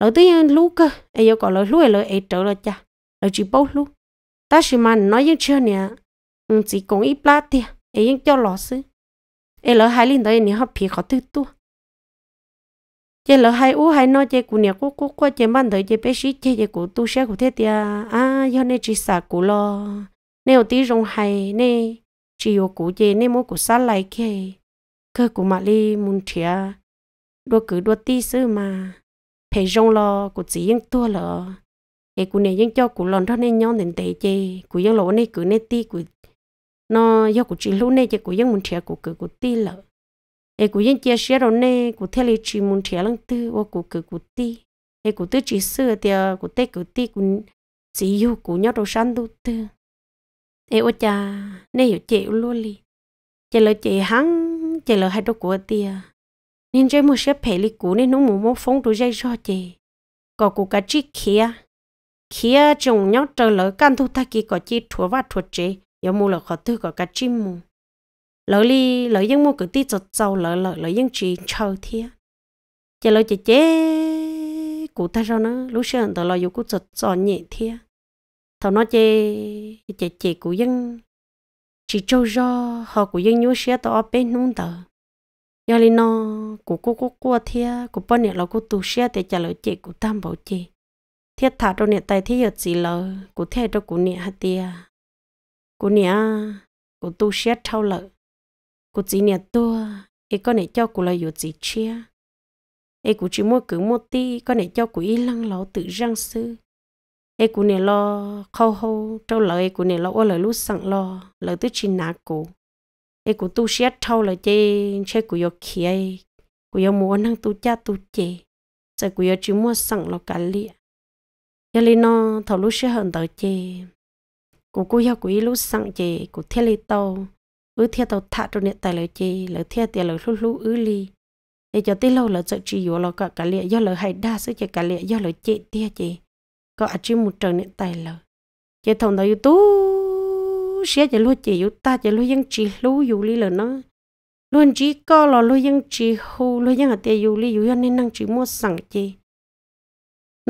lợi tư nhân lúc cơ ấy yêu có lợi lúc ấy lợi ấy trở lại cha lợi chỉ bỏ lúc ta chỉ mà nói những chuyện nè ừ, chỉ còn ít lát thì ấy những cho lọ sư ấy lợi hai linh tới nè học phí họ tư tua chế lỡ hai u hai nó chế cụ nhà cố cố qua chế ban thời chế bé sĩ chế chế cụ tu xe cụ thế tia à. à do nên chỉ xả cụ lo nếu tí rong hay nè chỉ yêu cụ chế nè mỗi cụ xả lại kia cơ cụ mà li muốn chia đua cứ đua tí sư mà phải rong lo cụ chỉ yên tua lo, cái cụ này yên cho cụ lòn thôi nên nhau đến tệ chế cụ yên lo này cứ nè tí cụ nó do cụ chỉ lũ này chế cụ yên muốn chia cụ cứ cụ tí lỡ e cú yên chia sẻ rồi nè cú theo lịch chỉ muốn theo lần tư và cú cứ cú ti e cú tư chỉ xưa thì ờ, cú tê cú ti cú chỉ yêu cú nhớ đồ sáng đồ tư e ô cha nè hiểu chịu luôn đi, chè là chè hăng chè là hai đồ của tia nên chơi một số phải li cú nên nó mua mua phong đồ dây cho chè có cú cá chi kia kia trong nhóc trời lời can thu ta kỳ có chi thua và thua chè giờ mua là khó tư có cái chim mua lỡ đi lỡ dân mua cái ti chật sâu lỡ lỡ lỡ dân chỉ chờ thia chờ lỡ chỉ chế cụ ta sao nữa lúc xưa tao lỡ dùng cụ chật sâu nhẹ thia thằng nó chế chế chế cụ dân chỉ châu do họ cụ dân nhớ xía tao ở bên nung tờ giờ lên nó cụ cụ cụ qua thia cụ bao nhiêu lỡ cụ tu xía để chờ lời chế cụ tam bảo chế thiết thả trong nè tay thiết chỉ lỡ cụ thế cho cụ nè hạt tia cụ nè cụ tu xía thâu lợi cụ chỉ nè to ấy con nể cho cụ là yếu chỉ chia ấy cụ chỉ mua cứ một ti, con nể cho cụ y lăng lão tự răng sư ấy cụ nể lo khâu hô trâu lợi ấy cụ nể lo ô lời lú sẵn lo lời tức chỉ nã cụ ấy cụ tu xét thâu là chê, chơi cụ yếu kia cụ yếu mua năng tu cha tu chê giờ cụ yếu chỉ mua sẵn lo cả lịa giờ lên nó thầu lú sẽ hơn tới chê cụ cụ yếu cụ y lú sẵn chê cụ thiết lý tàu ứ thiệt tàu thả trong nẹt tài lời chê lời thiệt tiền lời lú lú ứ li để cho tí lâu lời sợ chỉ yếu lo cả cả lẹ do lời hay đa sức cho cả lẹ do lời chê tia chê có ở trên một trời nẹt tài lời chê thằng đầu youtube tú sẽ chê lú chê yếu ta chê lú dân chỉ lú yếu li lời nó luôn chỉ có là luôn dân chỉ hù luôn dân ở tiền yếu li yếu nên năng chỉ mua sẵn chê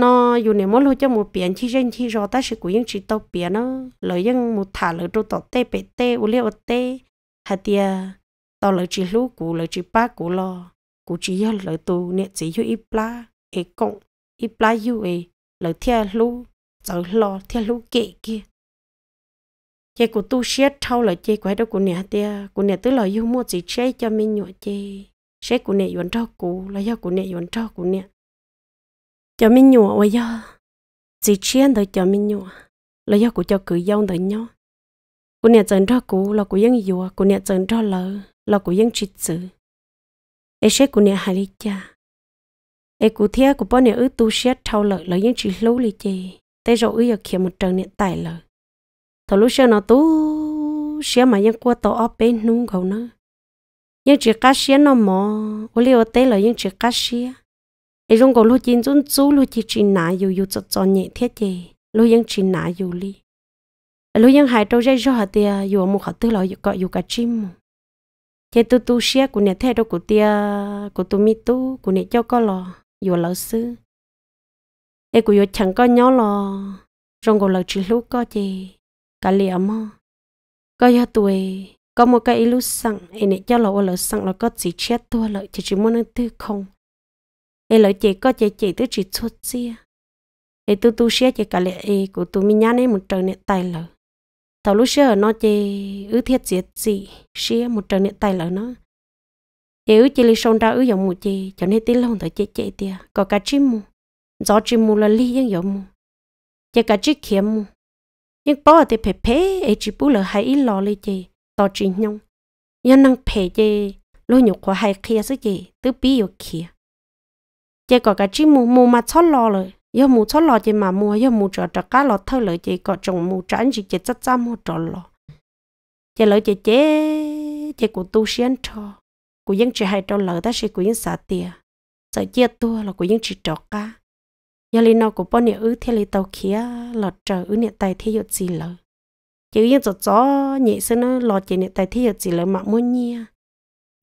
nó dù nếu muốn lo cho một biển chi trên chi rõ ta sẽ của những chỉ tàu biển nó lời những một thả lời trâu tàu tê bể tê u liêu tê hạt tia to lợi chỉ lú cũ lợi chỉ ba cũ lo cũ chỉ yêu lợi tu nè chỉ yêu ít lá ít cộng ít lá yêu ấy lợi thia lú giờ lo thia lú kệ kia chế của tu siết thâu lợi chế quái đó của nè tia của nè tứ lợi yêu mua chỉ chế cho mình nhọ chế chế của nè yến cho cũ là do của nè yến cho của nè cho mình nhọ vậy do chỉ chiến để cho mình nhọ là do của cho cử dông để nhau cô nè chân đó cô là cô yên yêu cô nè chân đó là là cô yên chít chữ ế sẽ cô nè hài lý cha ế cô thiệt cô bao nè ứ tu xét thâu lợi là yên chỉ lú lý chê tay rồi ứ giờ kia một trận nè tài lợi thầu lúc xưa nó tu xưa mà yên qua tổ áp bên nung gầu nữa yên chỉ cá xía nó mò ô liu tê là yên chỉ cá xía ế rung gầu lúc chín run chú lúc chỉ chỉ nã yêu yêu cho cho nhẹ thiết chê lúc yên chỉ nã yêu lý lúc nhân hải trâu dây cho họ thì dù một họ tư lo dù có dù cả chim thế tu tu xe của nè thay đâu của tia của tu mi tu của nè cho có lò dù lão sư ê của dù chẳng có nhó lò rong của lão chỉ lúc có gì cả lìa mà có giờ tuổi có một cái lúc sẵn ê nè cho lão lão sẵn là có gì chết tua lợi chỉ chỉ muốn ăn tư không ê lợi chỉ có chỉ chỉ tới chỉ xuất xe ê tu tu xe chỉ cả lìa ê của tu mi nhá này một trời nè tài lợi tàu lúc xưa nó chơi ứ thiết diệt gì xía một trận điện tay lỡ nó thì ứ chơi li sông ra ứ dòng mù chơi cho nên tiếng lông thời chơi chơi tia có cả chim mu gió chim mu là li những dòng mu chơi cả chiếc kiếm mu nhưng bỏ thì phải phê ấy chỉ bù lỡ hay ý lò li chơi tò chỉ nhông nhân năng phê chơi lôi nhục của hai kia sức gì tứ bí yêu kia chơi có cả chim mu mu mà chót lò rồi giờ mù cho lò chị mà mua giờ mù trở trở cá lò thơ lợi chị có trồng mù anh chị chị chắc chắn mua trở lò chị lợi chị chế chị cũng tu sĩ ăn cho của những chị hay trong lợi ta sẽ của những xã tiền sợ chia tua là của những chị trở cá giờ lên nó của bọn nhà ứ theo lấy tàu kia lò trở ứ nhà tài theo dụ gì lợi chỉ những chỗ cho nhị xưa nó lò chị nhà tài theo dụ gì lợi mà mua nhia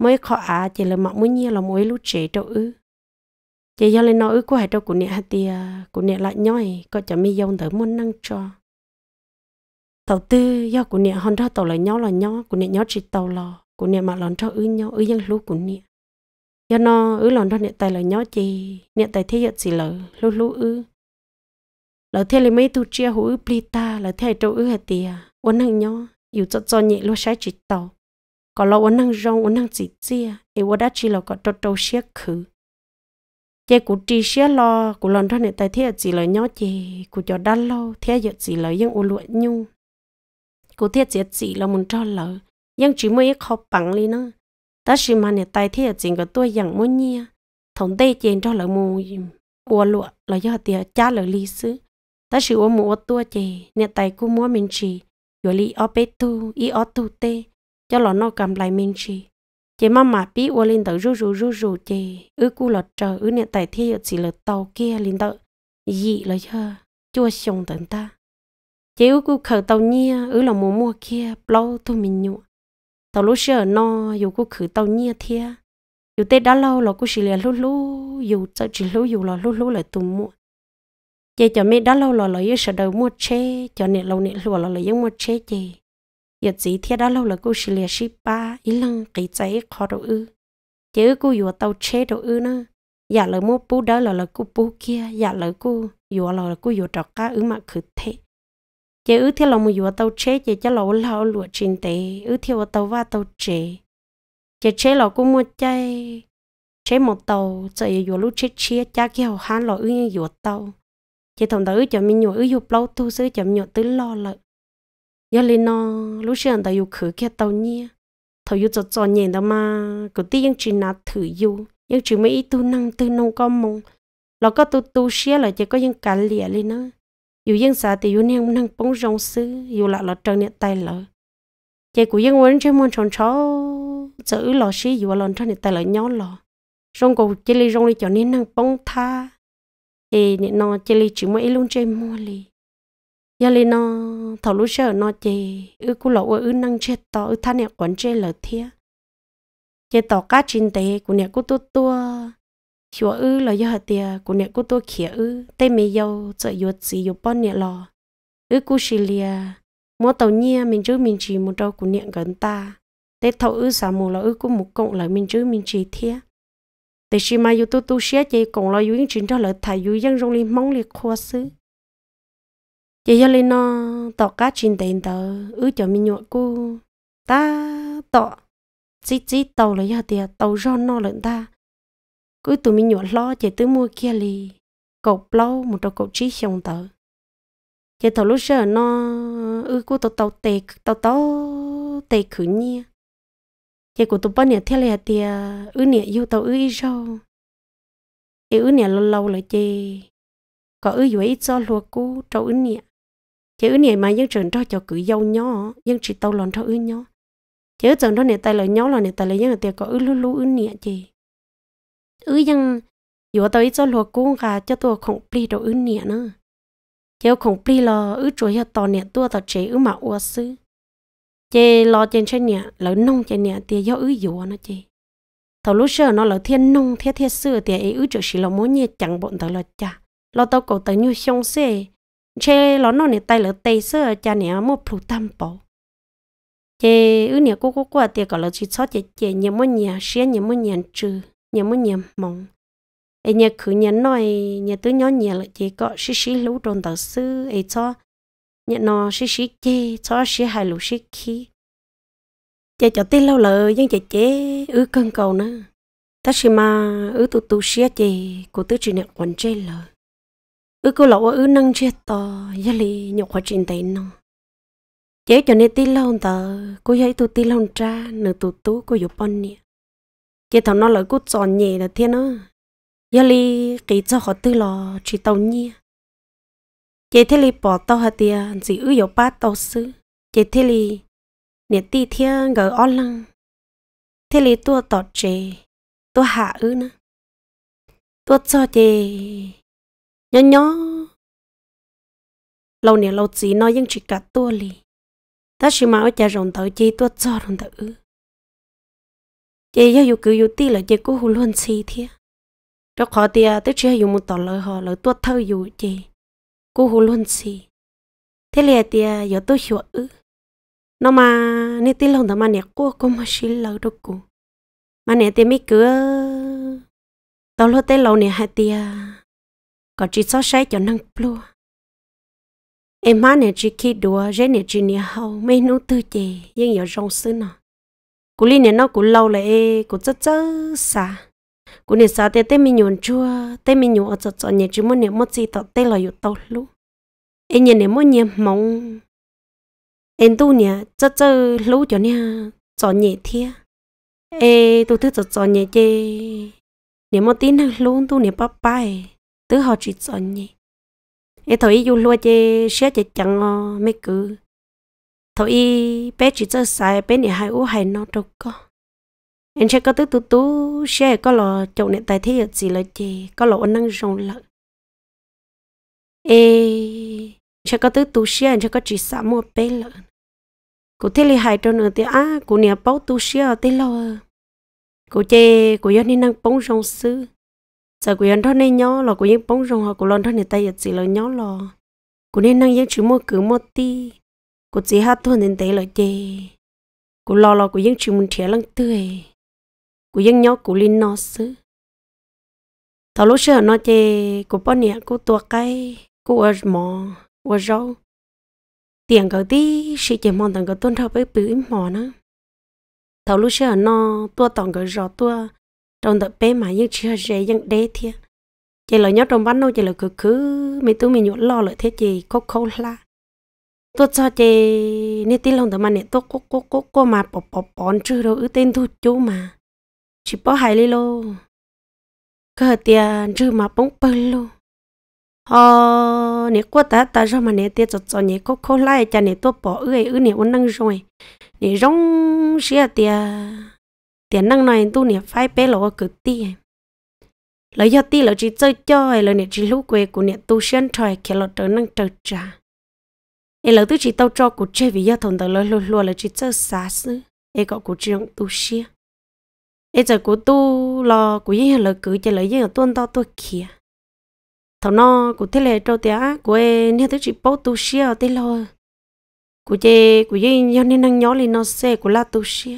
mới khó à chị lợi mà mua nhia là mỗi lúc trẻ đâu ứ chị do lên nói ước của hai trâu của nè hạt tìa à, của nè lại nhoi có chả mi dông tới muốn năng cho tàu tư do của nè hòn ra tàu lại nhó là nhó của nè nhó chỉ tàu lò của nè mà lòn cho ư nhó ư dân lú của nè do nó ư lòn cho nè tài lại nhó chị nè tài thế giật gì lợ lú lú ư lợ thế là mấy tu chia hú ư pli ta thế hai trâu ư hạt tia uốn năng nhó dù cho cho nhẹ lúa sái chỉ tàu có lo uốn năng rong uốn năng chỉ chia ấy uốn đã chỉ là có trâu trâu xiếc khử chị cũng trì xé lo cũng lần thôi. này tại thế chỉ lời nhỏ chị, cũng cho đắt lâu thế giờ chỉ lời vẫn u lụa nhung cụ thế chỉ chỉ là muốn cho lỡ dân chỉ mới khó bằng đi nữa ta chỉ mà này tại thế chỉ có tôi vẫn muốn nhia Thằng tê chèn cho lỡ mù u lụa là do tiệt cha lỡ lý xứ ta chỉ u mù u tua chê này tại cụ mua mình chỉ rồi lý ở bê tu y ở tu tê cho lọ nó cầm lại mình chỉ chị mama mà bí ô linh tử rú rú rú rú chị ư cú lọt trời ư niệm tài thi ở chỉ là tàu kia linh tử dị là chưa chưa xong tận ta chị ư cú khởi tàu nhia ư là mùa mua kia lâu thu mình nhụ tàu lúc xưa no dù cú khởi tàu nhia thia dù tết đã lâu là cú xì lìa lú lú dù sợ chỉ lú dù là lú lú lại tù mua chị cho mẹ đã lâu là lời sợ đầu mua chê cho nè lâu nè lùa là lời mua chê chị giờ chỉ thiết đã lâu là cô xử lý ship ba ý lăng cái giấy khó đồ ư chứ cô vừa tàu chết đồ ư nữa giờ lời mua bú đó là lời cô bú kia giờ lời cô vừa là cô vừa trọc cá ư mà khử thế chứ ứ thiết là một vừa tàu chế chứ cho lâu lâu lụa trình tế ư thiết vừa tàu va tàu chế chứ chế là cô mua chay chế một tàu chạy vừa lúc chết chia cha kia hán là ứ vừa tàu chứ thằng đó ứ cho mình nhổ ứ vừa lâu tu sứ cho mình nhổ tứ lo lợi giờ lên nó lúc xưa ta yêu khử kia tàu nhia thầu yêu cho cho nhện mà cứ tiếc những nát thử yêu những chuyện mấy tu năng tu nông con mong lọ có tu tu xía là chỉ có những cả lìa lên nó yêu những xã thì yêu năng năng bóng rong sư yêu lại là trần nhện tay lỡ chỉ của những quấn trên môn tròn chó giữ lọ xí yêu lon trần nhện tay lỡ nhó lọ rong cổ chỉ li rong đi cho nên năng bóng tha thì nó chỉ li chỉ mấy luôn trên mua li giờ lên nó thầu lúc chờ nó chê ư cú lẩu ư năng chết to ư than nè quấn chê lở thía chê tỏ cá chín tế của nè cú tua tua chùa ư là do hạt tiề của nè cú tua khía ư tê mì dâu sợ yuột gì yuột bón nè lò ư cú xì lìa mỗi tàu nhia mình chứ mình chỉ một đầu của nè gần ta tê thầu ư xả mù là ư cú một cộng là mình chứ mình chỉ thía tê xì mà yuột tu tu xé chê cộng là yuột chính cho lợt thầy yuột dân rong li mong li khoa xứ giờ giờ lên nó ờ, tọ cá chín tiền tờ ứ cho mình nhụa cu ta tọ chỉ chỉ tàu là giờ tiệt tàu do nó lợn ta cứ tụi mình nhụa lo chỉ tới mua kia lì cột lâu một đầu cột trí xong tờ chỉ tàu lúc giờ nó ứ cu tàu tàu tè tàu tàu tè khử nhia chỉ của tụi bọn nhà theo là tiệt ứ nhà yêu tàu ứ ý rau chỉ ứ nhà lâu lâu là chỉ có ứ dụ ít do lúa cu trâu ứ nhà chứ nè mà dân trường cho cho cử dâu nhỏ dân chỉ tàu lòn cho ư nhỏ chứ trường đó này tài lợi nhỏ là nè tay lời những tiền có ư lú lú ư nè chị ư ยัง dù tao ít cho lúa cũng cả cho tôi không pli đồ ư nhẹ nữa chứ không pli lo ư chuối hết tao nè tôi tao chế ư mà uo sư chị lo trên trên nhẹ, lỡ nông trên nhẹ, tiền do ư dùa nó chị tao lúc xưa nó lỡ thiên nông thiết thiết xưa tiền ư chỗ chỉ là muốn nhẹ chẳng bọn tao là cha lo tao cổ tao như xong xe chế lón nó nè tay lỡ tay sơ cha nè mua phụ tam bộ chế ứ nè cô cô qua tiệc gọi là chỉ cho chế chế nhà mua nhà xe nhà mua nhà trừ nhà mua nhà mộng ai nhà khử nhà nói nhà tứ nhỏ nhà là chế có xí xí lũ tròn tờ sư ai cho nhà nó xí xí chế cho xí hai lũ xí khí chế cho tê lâu lợ nhưng chế chế ứ cần cầu nữa ta xí mà ứ tụ tụ xí chế cô tứ chỉ nè quần chế lời ư cô lão ư nâng chết to giá lì nhọc quá trình tay nó chế cho nên tí lâu tờ cô thấy tôi tí lâu tra nửa tụ tú cô dục bọn nè chế thằng nó lại cô tròn nhẹ là thế nó giá lì kỳ cho họ tư lò chỉ tàu nhia chế thế lì bỏ tàu hạt tiền chỉ ư dục ba tàu sư chế thế lì nè tí thiên gỡ o lăng thế lì tua tọt chế tua hạ ư nữa tua cho chế nhó nhó lâu nè lâu chỉ nói những chuyện cả tua lì ta chỉ mà ở nhà rồng tới chỉ tua cho rồng tàu chị giờ yêu cứ yêu ti là chị cố hù luôn xì thế cho khó tia à, tới chưa yêu một tàu lời họ lời tua thâu yêu chị cố hù luôn xì thế lẹ tia à, giờ tôi hiểu ư nó mà nè tí lòng mà nè cố cố mà xin lâu đâu cố mà nè tia mấy cửa tàu lo tới lâu nè hai tia có chỉ so sai cho năng plua em má này chỉ khi đùa rẽ này chỉ nhà hậu mấy nụ tư chè nhưng giờ rong sư nọ cú li này nó cú lâu lại ê cú chớ chớ xa cú này xa tê tê mình nhuận chua tê mình nhuận ở chợ chợ nhà chỉ muốn niệm mất gì tọt tê là yếu tàu lú em nhà này muốn niệm mong em tu nhà chớ chớ lú cho nha chợ nhẹ thia ê tu thứ chợ chợ nhẹ chê niệm mất tí năng lú tu niệm bắp bắp tứ họ chỉ chọn nhỉ e thôi yêu lúa chê xé chê chẳng ngò mấy cứ thôi bé chỉ cho sai, bé này hai u hai nó đâu có em sẽ có tứ tú tú sẽ có lò chậu này tài thế gì là chê có lò ăn năng rồng lợn e sẽ có tứ tú xé em sẽ có chỉ xả mua bé lợn cụ thế là hai trâu nữa thì á cụ nhà bố tú xé ở tê lò cụ chơi, cụ do nên năng bóng rồng xứ giờ của anh thôi nên nhó là của những bóng rồng họ của lon thôi này tay giật gì là nhó lò của nên năng những chữ mua cứ mua ti của chỉ hát thôi nên tay là chê của lò là của những chữ muốn trẻ lăng tươi của những nhó của linh nó sứ. tao lúc xưa nó chê của bao nè của tua cây của ở mỏ, ở rau tiền cái tí sĩ chỉ mong tặng cái tôn thờ với bự mỏ nữa tao lúc xưa nó tua tặng cái rau tua trong tập bé mà những chưa dễ những đế thiệt chỉ là nhớ trong bán nô chỉ là cứ cứ mình tôi mình nhốt lo lại thế chị có khâu la tôi cho chị nên tin lòng mà mình tôi có có có có mà bỏ bỏ bỏ chưa đâu ư tên thu chú mà chỉ bỏ hai lý lô cơ tiền chưa mà bóng bơi lô ờ nếu quá ta ta cho mà nếu tiền cho cho nếu có khâu la cho nếu tôi bỏ ư ư nếu uống năng rồi nếu rong xia tiền tiền năng này tu nè phải bé lỗ cứ ti lấy cho ti là chỉ chơi chơi là nè chỉ lúc quê của nè tu xuyên trời khi là trở năng trở trả em là tôi chỉ tao cho của chơi vì do thằng tao lo lo lo là chỉ chơi xa xứ em có của trường tu xuyên, em giờ của tu lo của những lời cứ chơi lời những tuân tao tôi kia thằng nó của thế lệ trâu tiền, của em nè tôi chỉ bảo tu xuyên tê lo của chơi của những nhân nên năng nhỏ lên nó xe của la tu xuyên.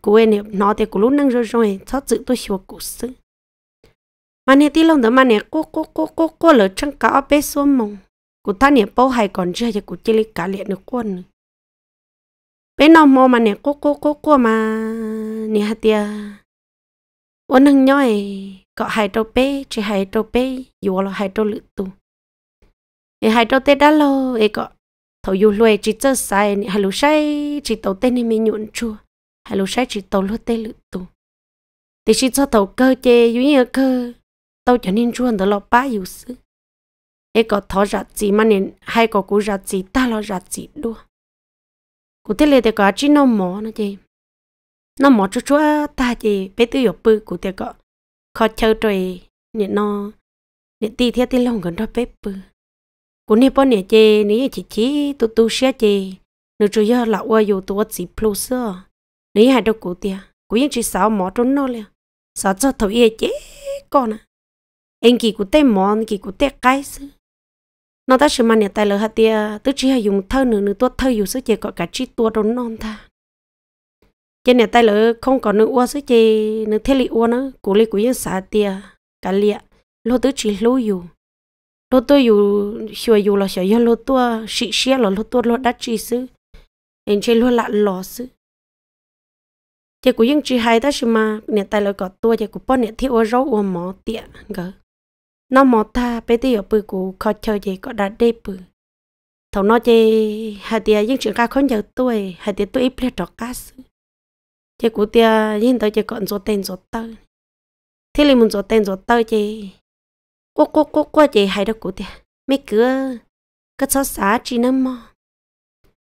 của em nó thì của lúc nâng rồi rồi cho chữ tôi hiểu của sự mà nè tí lòng đó mà nè cố cố cố cô cô lỡ chân cả ở bé xuống mông của ta nè bao hay còn chưa thì của chỉ lấy cả liệt được quân bé nào mò mà nè cố cố cố cố mà nè hạt tia ôn nâng nhoi có hai trâu bê chỉ hai trâu bê, dù là hai trâu lự tu. e hai trâu tê đã lo e có thầu dù lùi chỉ chơi sai nè hai lũ sai chỉ tàu tên nè mình nhuận chua hay lúc sáng chỉ tàu lướt tê lự tù thì xin cho tàu cơ chê dưới ở cơ tàu trở nên chuồn tàu lọp bá yếu sư ấy có thọ rạt gì mà nên hai có cú rạt gì ta lo rạt gì đua cú thế lệ thì có chỉ nó mỏ nó chê nó mỏ cho á ta chê bé tư yếu bự cú thế có khó chơi trời nên nó nên tì theo tì lông gần đó bé bự cú nè bọn nè chê nè chỉ chỉ tu tu xé chê nếu chú giờ lão qua dù tu ở gì plus à đấy hai đầu cụ tia cụ yên chỉ sáu mỏ trốn nó liền sáu cho thầu yên chế con à anh kỳ cụ tê mỏ anh kỳ cụ tê cái sư nó ta xem mà tay lỡ hạt tia tức chỉ hay dùng thơ nữa nữa tuốt thơ dùng sức chế gọi cả chi tua trốn non ta trên nhà tay lỡ không có nữa uo sức chế nữa thế li uo nữa cụ li cụ yên sáu tia cả liệt lô tức chỉ lô dùng lô tôi dù hiểu dù là hiểu lô tôi sĩ sĩ là lô tôi lô đắt chi sư anh chơi lô lạ lò sư chị cũng những chị hay đó chứ mà nè tài lợi có tua chị cũng bao nè thiếu ở rau ở mỏ tiệt gỡ nó mỏ ta bây giờ ở bự cũng khó chơi chị có đã đê bự thầu nó chị hai tia những chuyện ca không nhớ tuổi, hai tia tuổi ít biết trò cá sự chị cũng tia những tới chị còn số tiền số tơ thế là muốn số tiền số tơ chị cô cô cô cô chị hay đó cũng tia mấy cửa cái số xã chị nó mò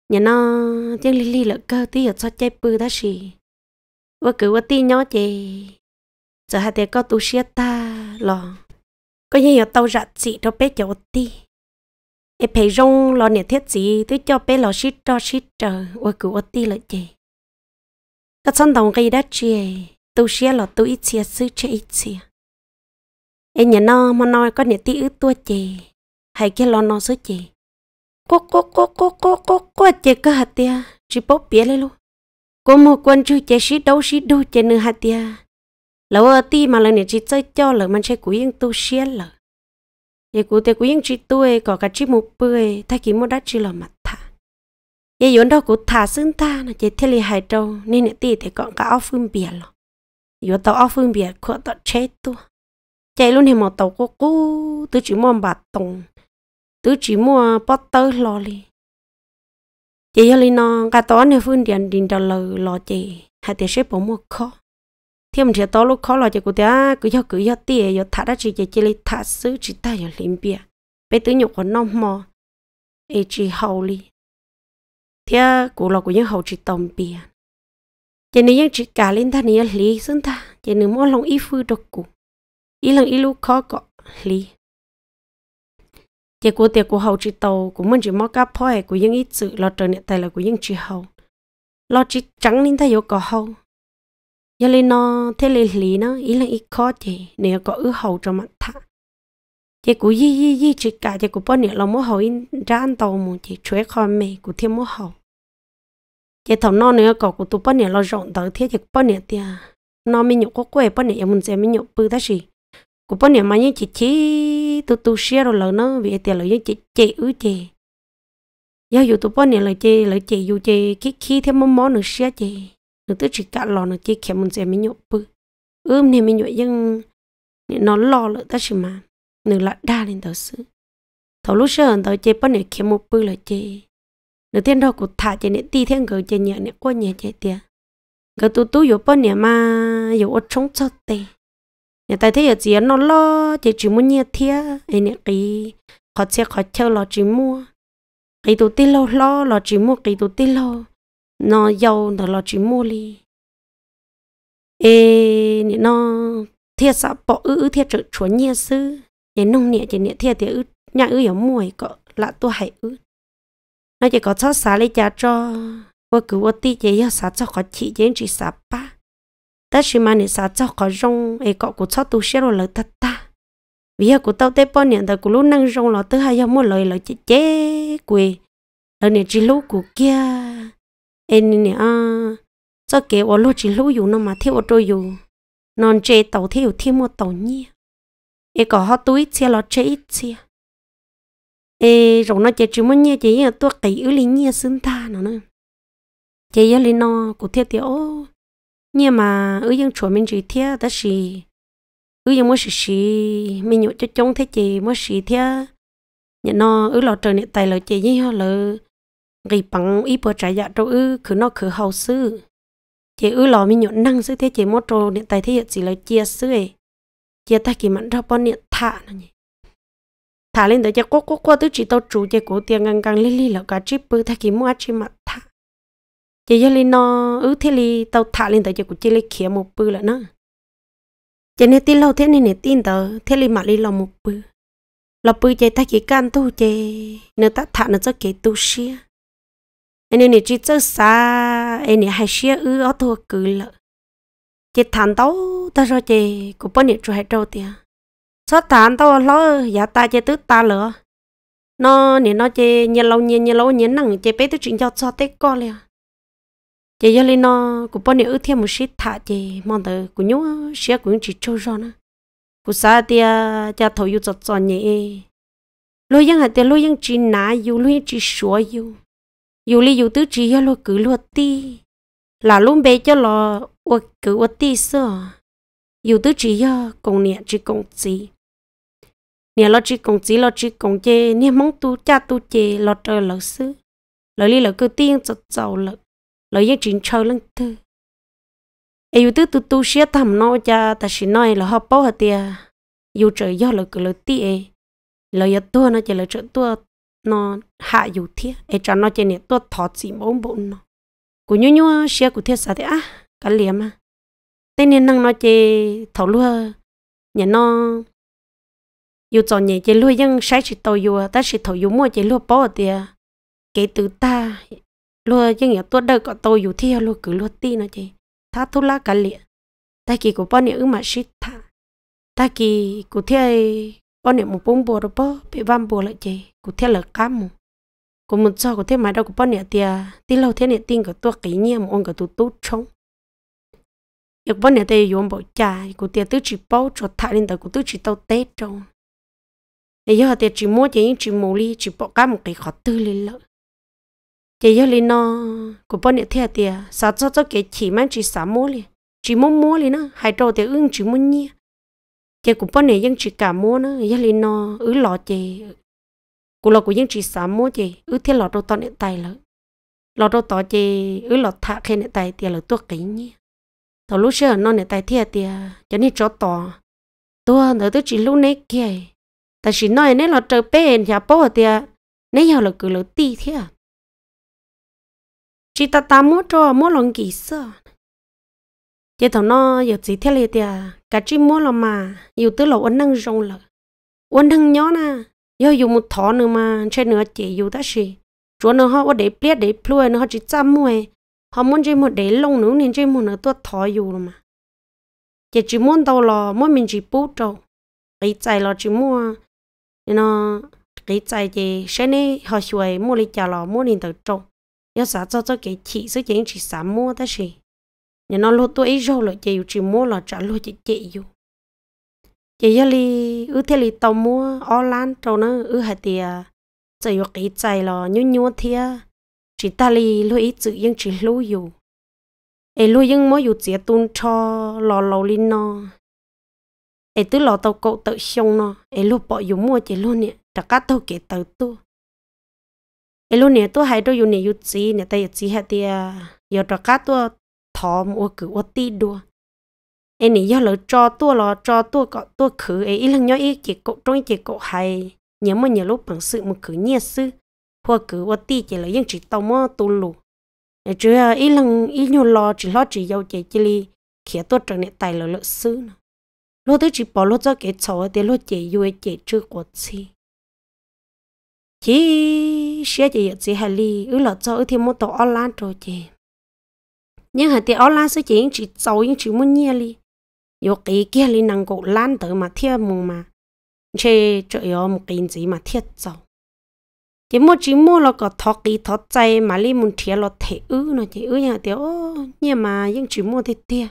nhà nó tiếng lili lỡ cơ tí ở cho chơi bự đó gì vợ cứ vợ tin nhau chị giờ hai tiếng có tu sĩ ta lo có như nhiều tàu rạ chị cho bé cháu ti em phải rong lo nè thiết gì thứ cho bé lo shit cho shit chờ vợ cứ vợ ti lại chị các chân đồng gây đã chị tu sĩ là tu ít chia sư chơi ít chia em nhà nó mà nói có nè ti ướt tua chị hay kia lo nó sư chị cô cô cô cô cô cô cô chị cơ hạt tia chỉ bốc bia lên luôn cô mua quân chú chế sĩ đấu sĩ đâu chế nữa hạt tia lâu ở ti mà lần này chỉ chơi cho là mình sẽ cúi yên tu sửa là vậy cú te cúi yên chỉ tuê có cái chỉ một bơi thay kí một đá chỉ là mặt thả vậy yến đó cú thả xương ta là chế thiên lý hải trâu nên nè ti thì còn cả áo phương biệt rồi yếu tàu áo phương biển khó tận chết tu chạy luôn thì một tàu cố cố, tứ chỉ mua bạc tùng tứ chỉ mua bắt tới lo li chị cho linh nó cả tối này phun điện điện cho lò lò chị hai tiếng xếp bỏ một khó thì mình sẽ tối lúc khó lo chị của ta cứ cho cứ cho tiền cho thả ra chị chị chị lấy thả xứ chị ta cho linh bia bé tứ nhục của nó mò ấy chị hậu li thì cụ lo của những hậu chị tổng bia chị nếu như chị cả lên ta nếu lý xứng ta chị nếu muốn lòng ý phương được cụ ý lần ý lúc khó có lý chỉ của tiền của hậu chỉ tàu cũng mình chỉ mắc cá phơi của những ít sự lo trời nhận tài là của những chỉ hậu lo chỉ trắng nên thấy có hậu giờ lên nó thế lên lý nó ý là ít khó chỉ nếu có ứ hậu cho mặt thả chỉ của y y y chỉ cả chỉ của bao nhiêu là mỗi hậu in ra ăn tàu một chỉ chuế con mì của thêm mỗi hậu chỉ thầu non nữa có của tụ bao nhiêu lo rộn tới thế chỉ bao nhiêu tiền nó mình nhậu có quê bao nhiêu em muốn xem mình nhậu bự ta gì cũng bao niệm mà như chị chị tu tu xe rồi lỡ nó vì tiền lỡ như chị chị ứ chị giờ dù tụ bao nhiêu lỡ chị lỡ chị dù chị khi khi thêm món món nữa xe chị nữa tới chỉ cả lò nữa chị khéo muốn sẽ mình nhộp bự ươm thì mình nhộp nhưng nó lo lỡ ta xem mà nữa là đa lên tàu sự thầu lúc sớm tàu chị bao niệm khéo một bự là chị nữa tiền đâu cũng thả chị niệm ti thêm gửi chị nhẹ niệm qua nhẹ chị tiền gửi tu tu dù bao niệm mà dù ở trong cho tiền nhà tài thế giờ chỉ nó lo chỉ chỉ muốn nhiệt thia anh nè cái khó xe khó chơi lo chỉ mua cái tụ tê lo lo lo chỉ mua cái tụ tê lo nó giàu nó lo chỉ mua đi ê nè nó thia sợ bỏ ư thia trở chúa nhiệt sư nhà nông nhẹ chỉ nè thia thì ư nhà ư ở mùi có lạ tôi hại ư nó chỉ có xót xá lấy cha cho vô cứ vô ti chỉ yêu xá cho khó chị chỉ chỉ xả ba ta chỉ mà nè sao cho có rong ai có cũng cho tu sửa rồi lợi thật ta vì giờ cũng tao tới bao nhiêu ta cũng lúc năng rong là tới hai giờ mua lời lời chết chết quỳ lời nè chỉ lúc của kia em nè à cho kế ở lúc chỉ lúc dùng nó mà thiếu ở đâu dùng non chế tàu thiếu thiếu mua tàu nhia ấy có họ túi chia là chế ít chia ê rồi nó chế chỉ muốn nhia chế là tôi cái ứ lý nhia xứng ta nó nữa chế giờ lý nó cũng thiếu thiếu nhưng mà ở dân chỗ mình chỉ thế đó gì ở dân mới sự gì mình nhổ cho chung thế chị mới sự thế nhận nó ở lò trời nhận tài lợi chị như họ lợ gây bằng ý bữa trái dạ cho ư cứ nó cứ hầu sư chị ư lò mình nhổ năng sư thế chị mới cho nhận tài thế hiện chỉ là chia sư ấy chia ta kỳ mặn cho bọn nhận thả nó nhỉ thả lên tới cho quốc quốc qua tới chỉ tao chủ chơi cổ tiền ngang ngang li li là cả chip bự thay kỳ mua chip mặt thả chị cho linh nó ứ ừ, thế li tao thả lên tới chị cũng chị lấy khía một bự là nó chị nên tin lâu thế nên nên tin tờ thế li mà li lo một bự lo bự chị ta chỉ can tu chị nó ta thả nó cho kỹ tu xia nên nên chỉ cho xa nên hay xia ứ ở thua cử lợ chị thản tao ta rồi chị cũng bao nhiêu rồi đâu tiền sao thản tao lo giả ta chị tứ ta lỡ nó nên nó chị nhiều lâu nhiều nhiều lâu nhiều năng chị bé tứ chuyện cho cho tết co liền chị giờ lên nó cũng bao nhiêu ước thêm một xít thả chị mong tới cũng nhớ xía cũng chỉ trâu ra nữa cũng xa thì cha thầu yêu chọt chọn nhỉ lôi yang hạt thì lôi yang chỉ ná yêu lôi yang chỉ xóa yêu yêu li yêu tứ chỉ yêu lo cứ lo ti là luôn bé cho lo uất cứ uất ti sợ yêu tứ chỉ yêu công niệm chỉ công gì niệm lo chỉ công gì lo chỉ công chê niệm mong tu cha tu chê lo trời lỡ sư lỡ li lỡ cứ tiên chọt chầu lỡ lo ye jin chau lưng tư ai yu tư tu tu xia thầm nó cha ta xin nói là họ bao hạt tia yu trở do là cứ lo ti ai lo ye tua nó chỉ là trở tua nó hạ yu thiết ai cho nó chỉ nè tua thọt gì bốn bốn nó cú nhu nhu xia cú thiết sao thế á cả liếm à tên nên năng nó chỉ thầu lúa nhà nó yu cho nhẹ chỉ lúa nhưng sai chỉ tàu yu à. ta chỉ thầu yu mua chỉ lúa bao hạt tia kể từ ta lúa dân nhà tôi đợi có tôi dù thi lúa cứ lúa ti nó chị thá thu lá cả liệt ta kỳ của bọn bao nhiêu mà shit thả ta kỳ của thi bọn nhiêu một bông bùa đó bao bị vam bùa lại chị của thi là cam mù của một cho của thi mà đâu của bọn nhiêu tia ti lâu thế này tin của tôi kỹ nhiên ông của tôi tốt chống yak bọn nè yom bo cha của tia tu chỉ bao cho tha lin da ku tu chi tao te trong e yo te chi mo che yin chỉ mo li chi bo ka mo kai kho tu li lo chị yêu li nó cũng bọn nhiệt thiệt tiệt à? sao cho cho cái chỉ mang chỉ sáu mua liền chỉ múa mua liền nó hai trâu thì ưng chỉ múa nhia chị cũng bọn nhiệt dân chỉ cả mua nó yêu li nó ứ lọ chị của lọ của dân chỉ sáu mua chị ứ thiên lọ đâu to nhiệt tài lợ lọ đâu to chị ứ lọ thạ khen nhiệt tài tiệt lợ tuột cái nhia tao lúc xưa nó nhiệt tài thiệt tiệt à, cho nên cho to tôi nữa tôi chỉ lúc nấy kia ta chỉ nói nên lọ trời bên nhà bố tiệt à, nấy giờ là cứ lỡ ti thiệt chỉ ta ta mua cho mua lòng kỹ sơ giờ thằng nó giờ chỉ theo liệt à cả chỉ mua lòng mà yêu tới lẩu ăn năng rong lợ ăn năng nhó na giờ dùng một thọ nữa mà trên nữa chỉ dùng ta gì chỗ nữa họ để biết để plua nó chỉ chăm mua họ muốn chơi một để lông nữa nên chơi một nữa tôi thọ dùng rồi mà giờ chỉ muốn đâu lò muốn mình chỉ bút cho, cái chạy lò chỉ mua nó cái trái thì xem nên họ xuôi mua đi chả lò mua đi tới trâu cho cho cái chị, chị chị chị, chị chị Chị chị mua mua mua nhà nó tôi là trả thế tàu ta 要啥做做给起，是捡起啥摸的是。你那路多一绕了，就有只摸了，这路就解有。解有哩，有天哩到摸，奥兰到呢，有还的，这有给在了，扭扭的，只打哩路一直用只路有。ai lu nhưng mới dùng chế tôn cho lò lò lên nó ai tứ lò tàu cậu tự xong nó ai lu bỏ dùng mua chế luôn nè đặc cá tàu kể tàu tu ấy lúc này tôi hay đôi dùng này dùng gì này tay gì hết thì giờ cho cá tôi thò mua cử ô tí đua ấy này giờ lỡ cho tôi lỡ cho tôi có tôi khử ấy ít lần nhớ chỉ cậu trong chỉ cậu hay nhớ mà nhớ lúc bằng sự một khử nhiệt sư hoặc cử ô tí là những chỉ tao mua tu lù chứ ít à, lần ít nhiều lo chỉ lo chỉ giàu chỉ chỉ li khi tôi trở tài lỡ lỡ sư lúc đó chỉ bỏ lúc cho cái chỗ thì lúc chỉ vui chỉ chưa có gì chỉ xe chỉ chỉ hà li ứ lọt cho thì mua tàu online rồi chị nhưng hà tiền online số chỉ chỉ giàu những chỉ muốn nhia li yo cái kia li năng cổ lan tới mà thiệt mù mà chê chỗ yo một cái gì mà thiệt giàu chỉ mua chỉ mua là có thọ kỳ thọ chay mà li muốn thiệt là thể ứ nó chỉ ứ nhà tiền ô nhưng mà những chỉ mua thì thiệt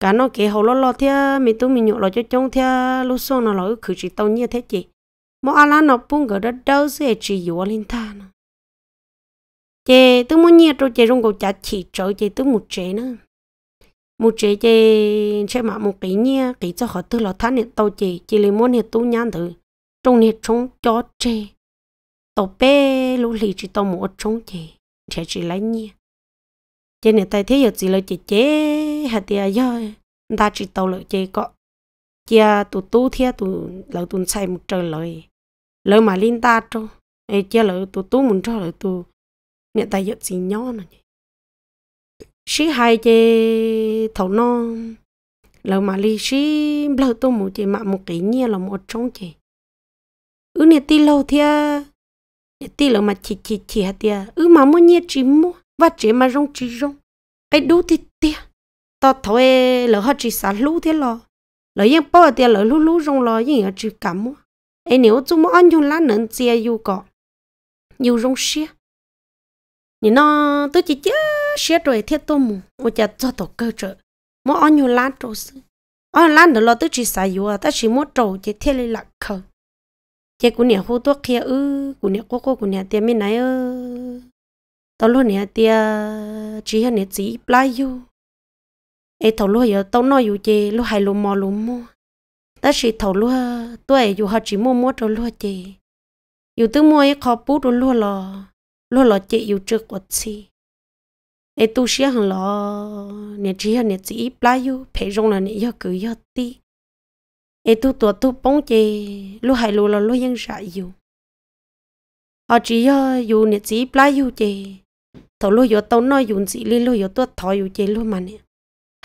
cả nó kể hậu lo lo thiệt mình tôi mình nhậu lo cho trông thiệt lúc sau nó lo cứ chỉ tao nhia thế chị mô ala nó bung gỡ đất đâu sẽ chỉ yếu linh ta nó chê tôi muốn nhiệt rồi chê rung cổ chả chỉ trở chê tôi một chế nữa một chế chê sẽ mà một cái nhia cái cho họ tư là thán nhiệt tàu chê chê lấy muốn nhiệt tu nhan thử trong nhiệt trong cho chê tàu bé lũ lì chỉ tàu một trong chê chê chỉ lấy nhia chê này tại thế giờ chỉ là chê chê hạt tiệt rồi ta chỉ tàu lợi chê có chia tụ tu thia tụ lợi tụn sai một trời lời lỡ mà linh ta cho ai chia lỡ tụ tú muốn cho lỡ tụ nhận tài giật gì nhỏ này sĩ hai chê thầu non, lỡ mà li sĩ lỡ tôi muốn chê mạ một cái nhia là một trong chê ứ nè ti lâu thia nè ti lỡ mà chỉ chỉ chỉ hạt tia ứ mà muốn nhia chỉ mua và chỉ mà rong chỉ rong cái đủ thì tia tao thôi lỡ họ chỉ xả lú thế lo lỡ yên bao tia lỡ lú lú rong lo yên ở chỉ cảm mua ai nếu chúng mà ăn dùng lá nền chia yêu cọ rong xia nè nó tôi chỉ chết xia rồi thiết tôm mù cho tổ cơ trợ mà ăn dùng lá trâu sư ăn lá nền lo chỉ xài yêu à, chỉ mua trâu chỉ thiết lấy lạc khờ chỉ cũng nè hô kia ư cũng nè cô cô cũng nè tiền này tao luôn nè chỉ hơn nè chỉ play yêu ai thầu luôn giờ tao nói yêu chê luôn hay luôn mò luôn ta chỉ thầu lúa tuổi dù họ chỉ mua mua rồi lúa chị dù tư mua ấy khó bút rồi lúa lò lúa lò chị dù chưa quật chi ấy tu sĩ hàng lò nhà chị hàng nè chỉ ít lại dù phải rong là nhà giờ cứ giờ tí ấy tu tuổi tu bông chị lúa hai lúa lò lúa yên rải dù họ chỉ giờ dù nè chỉ ít lại dù chị thầu lúa giờ tao nói dù chị lên lúa giờ tôi thọ dù chị lúa mà nè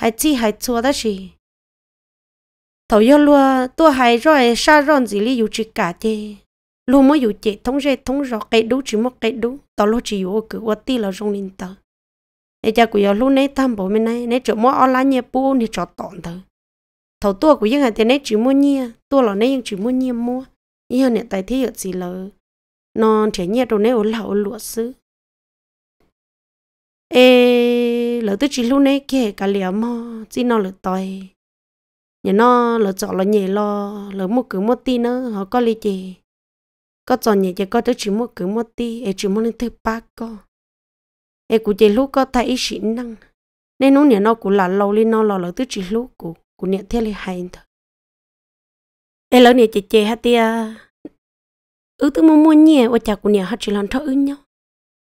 hai chi hai chua đó chị thầu yo lúa tôi hay rồi sa ròn gì li dù chỉ cả chê lúa mới dù chê thống rê thống rõ cái đủ chỉ một cái đủ tao lúa chỉ yêu cứ quát ti là rong linh tờ ấy cha của yo lúa nấy tham bộ mình này nãy chỗ mua online nhẹ bu thì cho tọn thờ thầu tua của những hàng tiền nấy chỉ mua nhia tua là nấy chỉ mua nhia mua nhưng nãy tại thế gì là non trẻ nhẹ đồ nấy ổn là ổn lụa xứ ê lỡ tôi chỉ lúc nấy kể cả liều mò chỉ non lỡ tòi nhà nó lỡ chọn lỡ nhẹ lo lỡ một cứ một ti nữa họ có lý gì có chọn nhẹ chỉ có tới chỉ một cứ một ti, em chỉ muốn lên thứ ba co em cũng chỉ lúc có thấy sĩ năng nên nó nhà nó cũng là lâu lên nó lo lỡ tới chỉ lúc cũng cũng nhẹ theo lý hay thôi em lỡ nhẹ chỉ chè hát tia ứ tự muốn mua nhẹ ở chả của nhẹ hát chỉ làm thơ ứ nhau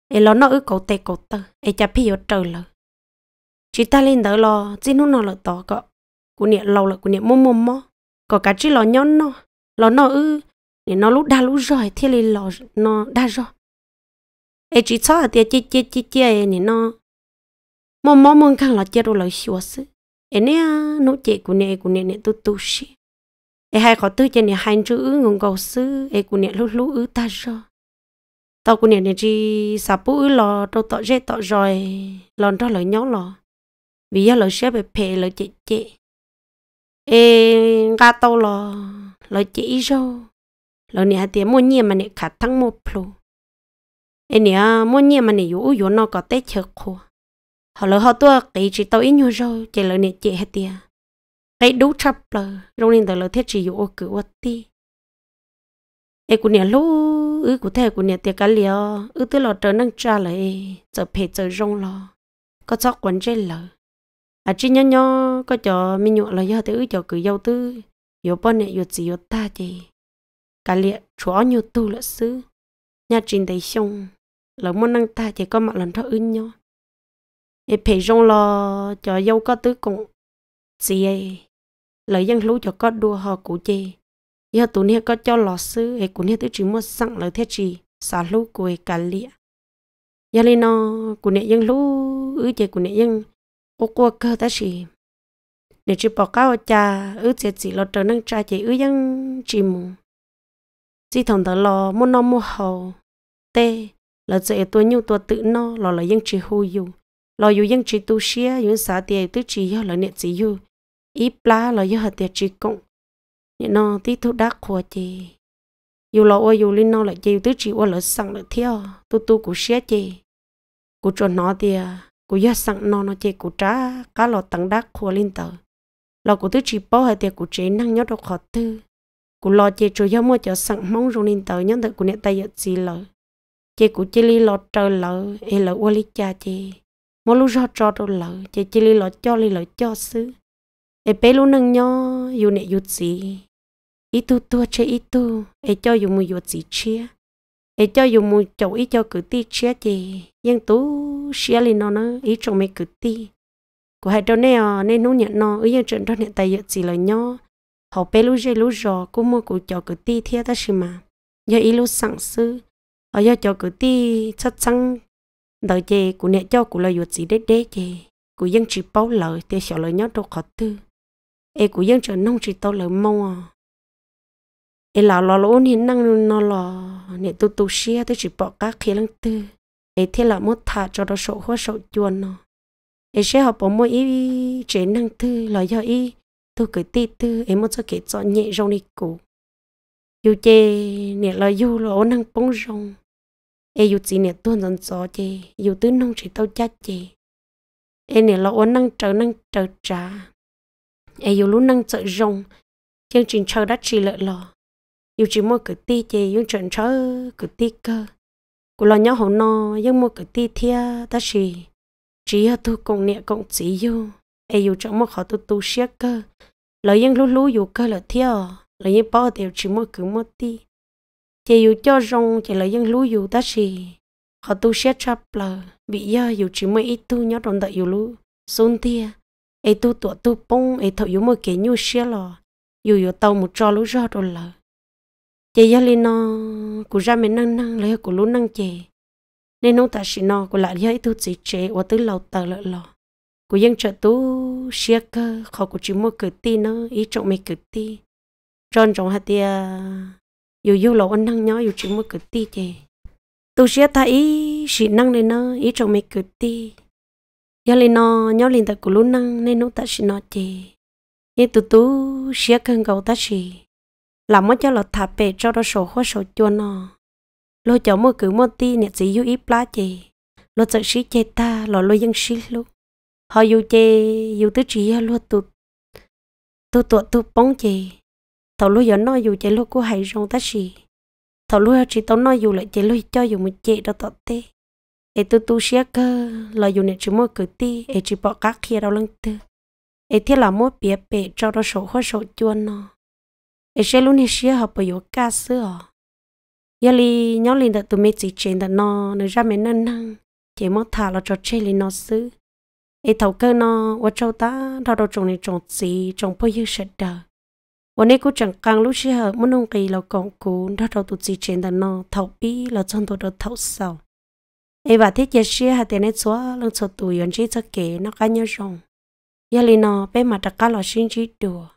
em lỡ nó ứ cầu tè cầu tơ em chả phi ở trời lỡ chỉ ta lên đỡ lo chỉ nó nó lỡ to cọ cú nè lâu là cú nè mồm mồm mò có cả chỉ lò nhon nó lò nó ư nè nó lúc đã lúc rồi thì lì lò nó đã rồi ấy chỉ cho à tiệt chết chết chết chết à, nè nó mồm mồm mồm khăn chết rồi là xua xứ ấy nè nó chết cú nè cú nè nè tu tu xí ấy hai khó tư trên nè hai chữ ư ngon cầu xứ ấy cú nè lúc ư ta rồi tao cú nè nè chỉ sập ư lò đâu tọt rễ tọt rồi lòn cho lời nhó lò vì giờ lời sẽ bị phê lời chết chết ê ga lo lo lò chỉ lo lò nè tiền mua nhiều mà nè khát thắng mua plu ê nè mua nhiều mà nè yếu yếu nó có tết chờ khô họ lỡ họ tua cái chỉ tàu ít nhiều rô chỉ lỡ nè chỉ hết tiền cái đủ chập lờ rong nên tờ lỡ thiết chỉ yếu cứ vật ti ê cụ nè lú ư cụ thể cụ nè tiền cá liều ư tư lò trở năng trả lại giờ phê giờ rong lo có chắc quấn trên lờ à chỉ nhớ nhớ có cho mi nhọ là do thứ cho cứ dâu tư yếu bọn này yếu gì yếu ta chị cả liệt chúa nhiều tu là sư, nhà trình đầy xong lỡ muốn năng ta chỉ có mặt lần thọ ưng nhau để phải rong lo cho dâu có tứ cùng gì ấy lời dân lũ cho có đua họ cụ chê giờ tụi này có cho lò sư ấy cũng này tứ chỉ mua sẵn lời thế chỉ xả lũ của cả liệt giờ lên nó của này dân lũ ư chê của này dân ô qua cơ ta chỉ nếu chỉ bỏ cao cha ứ chỉ chỉ lo trở năng cha chỉ ứ yang chỉ mù chỉ thằng ta lo muốn nó mua hậu tê là dễ tôi nhu tôi tự nó lo là yang chỉ hô yêu lo yêu yang chỉ tu xia những xã tiền tứ chỉ yêu là niệm chỉ yêu ít lá là yêu hạt tiền chỉ cộng nên nó tí thu đắc khua chị yêu lo ôi yêu linh nó lại chị tứ chỉ ôi lỡ sẵn lại theo tu tu của xia chị của cho nó tiền cú ya sang nó nó chơi cú trá cá lò tăng đá khua lên tờ lò cú tứ chỉ bỏ hai tiền cú chế năng nhớ đâu khó tư cú lò chơi chủ ya mua cho sang mong rồi lên tờ nhớ tới cú nẹt tay giật gì lờ chơi cú chơi li lò trời lờ e lờ qua li cha chơi mò lu cho cho đâu lờ chơi chơi li lò cho li lờ cho xứ e bé lu nâng nhớ dù nẹt giật gì ít tu tu chơi ít tu e cho dù mua giật gì chia ấy cho dù mua chỗ ý cho cử ti chia chị nhưng tú chia lên nó nó ít chậu mấy cử ti của hai đứa này nên nó nhận nó ý nhưng chuyện đó hiện tại dự chỉ là nhỏ họ bé lú dây lú giò cũng mua của cho cử ti thiệt ta xí mà do ý lú sẵn sư ở do cho cử ti chắc chắn đợi chị của nhận cho của là dự gì đế đế chị của dân chỉ báo lời thì sợ lời nhỏ đâu khó tư ai của dân trở nông chỉ tao lời mau à ai lão lão lão ôn hiện năng nó lò nè tu tu xia tới chỉ bỏ cá khi lăng tư ai thế là mất thả cho nó sổ hoa sổ chuồn nó ai sẽ học bỏ mỗi ý chế năng tư là do ý tu cái tì tư ai muốn cho cái cho nhẹ rong đi cổ, dù chê nè là dù là ôn năng bóng rong ai dù chỉ nè tuôn dần gió chê dù tứ nông chỉ tao chát chê ai nè là ôn năng trở năng trở trả ai dù lúc năng trở rong chương trình chờ đã chỉ lợi lò yêu chỉ mua cái ti chị yêu chọn chó cái ti cơ cô lo nhớ hậu no yêu mua cái ti thia ta chỉ chỉ hả tu cùng niệm cùng chỉ yêu ai yêu chọn mua khó tu tu xiết cơ lời yên lú lú yêu cơ là thia lời yên bỏ đều chỉ mua cứ mua ti chị yêu cho rong chỉ lời yên lú yêu ta chỉ họ tu xiết chắp lờ bị giờ yêu chỉ mua ít tu nhớ đồng đợi yêu lú xuống thia ai tu tuổi tu bông ai thầu yêu mua cái nhu xiết lò yêu yêu tàu một trò lú rõ rồi lờ chị gia lên nó cụ ra mình năng năng lấy cụ lú năng chè nên nó ta chỉ nó cụ lại lấy tu chỉ chè và tới lâu tờ lợ lò cụ dân chợ tú xia cơ họ cụ chỉ mua cửa ti nó ý trọng mấy cửa ti tròn trọng hạt tia dù dù lâu ăn năng nhó dù chỉ mua cửa ti chè tu xia ta ý chỉ năng lên nó ý trọng mấy cửa ti gia lên nó nhó lên ta cụ lú năng nên nó ta chỉ nó chè nhưng tu tú xia cơ cầu ta chỉ làm mất cho lọt thả bể cho đó sổ hoa sổ chua nó lô cháu mua cử mua ti nè chỉ yêu ít lá chè lô chợ sĩ chè ta lò lô dân sĩ lúc họ yêu chè yêu tứ chỉ lô tụ tụ tụ tụ bóng chè thầu lô giờ nó yêu chè lô của hải rong ta sĩ thầu lô chỉ tao nó yêu lại chè lô cho yêu một chè đó tọt tê ê tụ tụ sĩ cơ lò yêu nè chỉ mua cử ti ê chỉ bỏ các khía đâu lăng tư ê thiết là mua bia bể cho đó sổ hoa sổ chua nó ai sẽ luôn hết xia hợp bởi ca sữa giờ li nhau liền đặt tụi mình chỉ chuyện đặt nó nó ra mình năn năn chỉ mất thả là cho chơi liền nó sứ ai e thấu cơ nó và cho ta thao đầu trong này trồng gì trồng bao nhiêu sạch đời và nay cũng chẳng càng lúc xia hợp muốn ông kỳ là còn cố thao đầu tụi chỉ chuyện đặt nó thầu bi là trong tụi được thầu sầu e và thiết giờ xia hạt tiền này xóa lần số tụi yon chỉ cho kể nó cá nhau rồng giờ li nó bé mà đặt cá là sinh chỉ đùa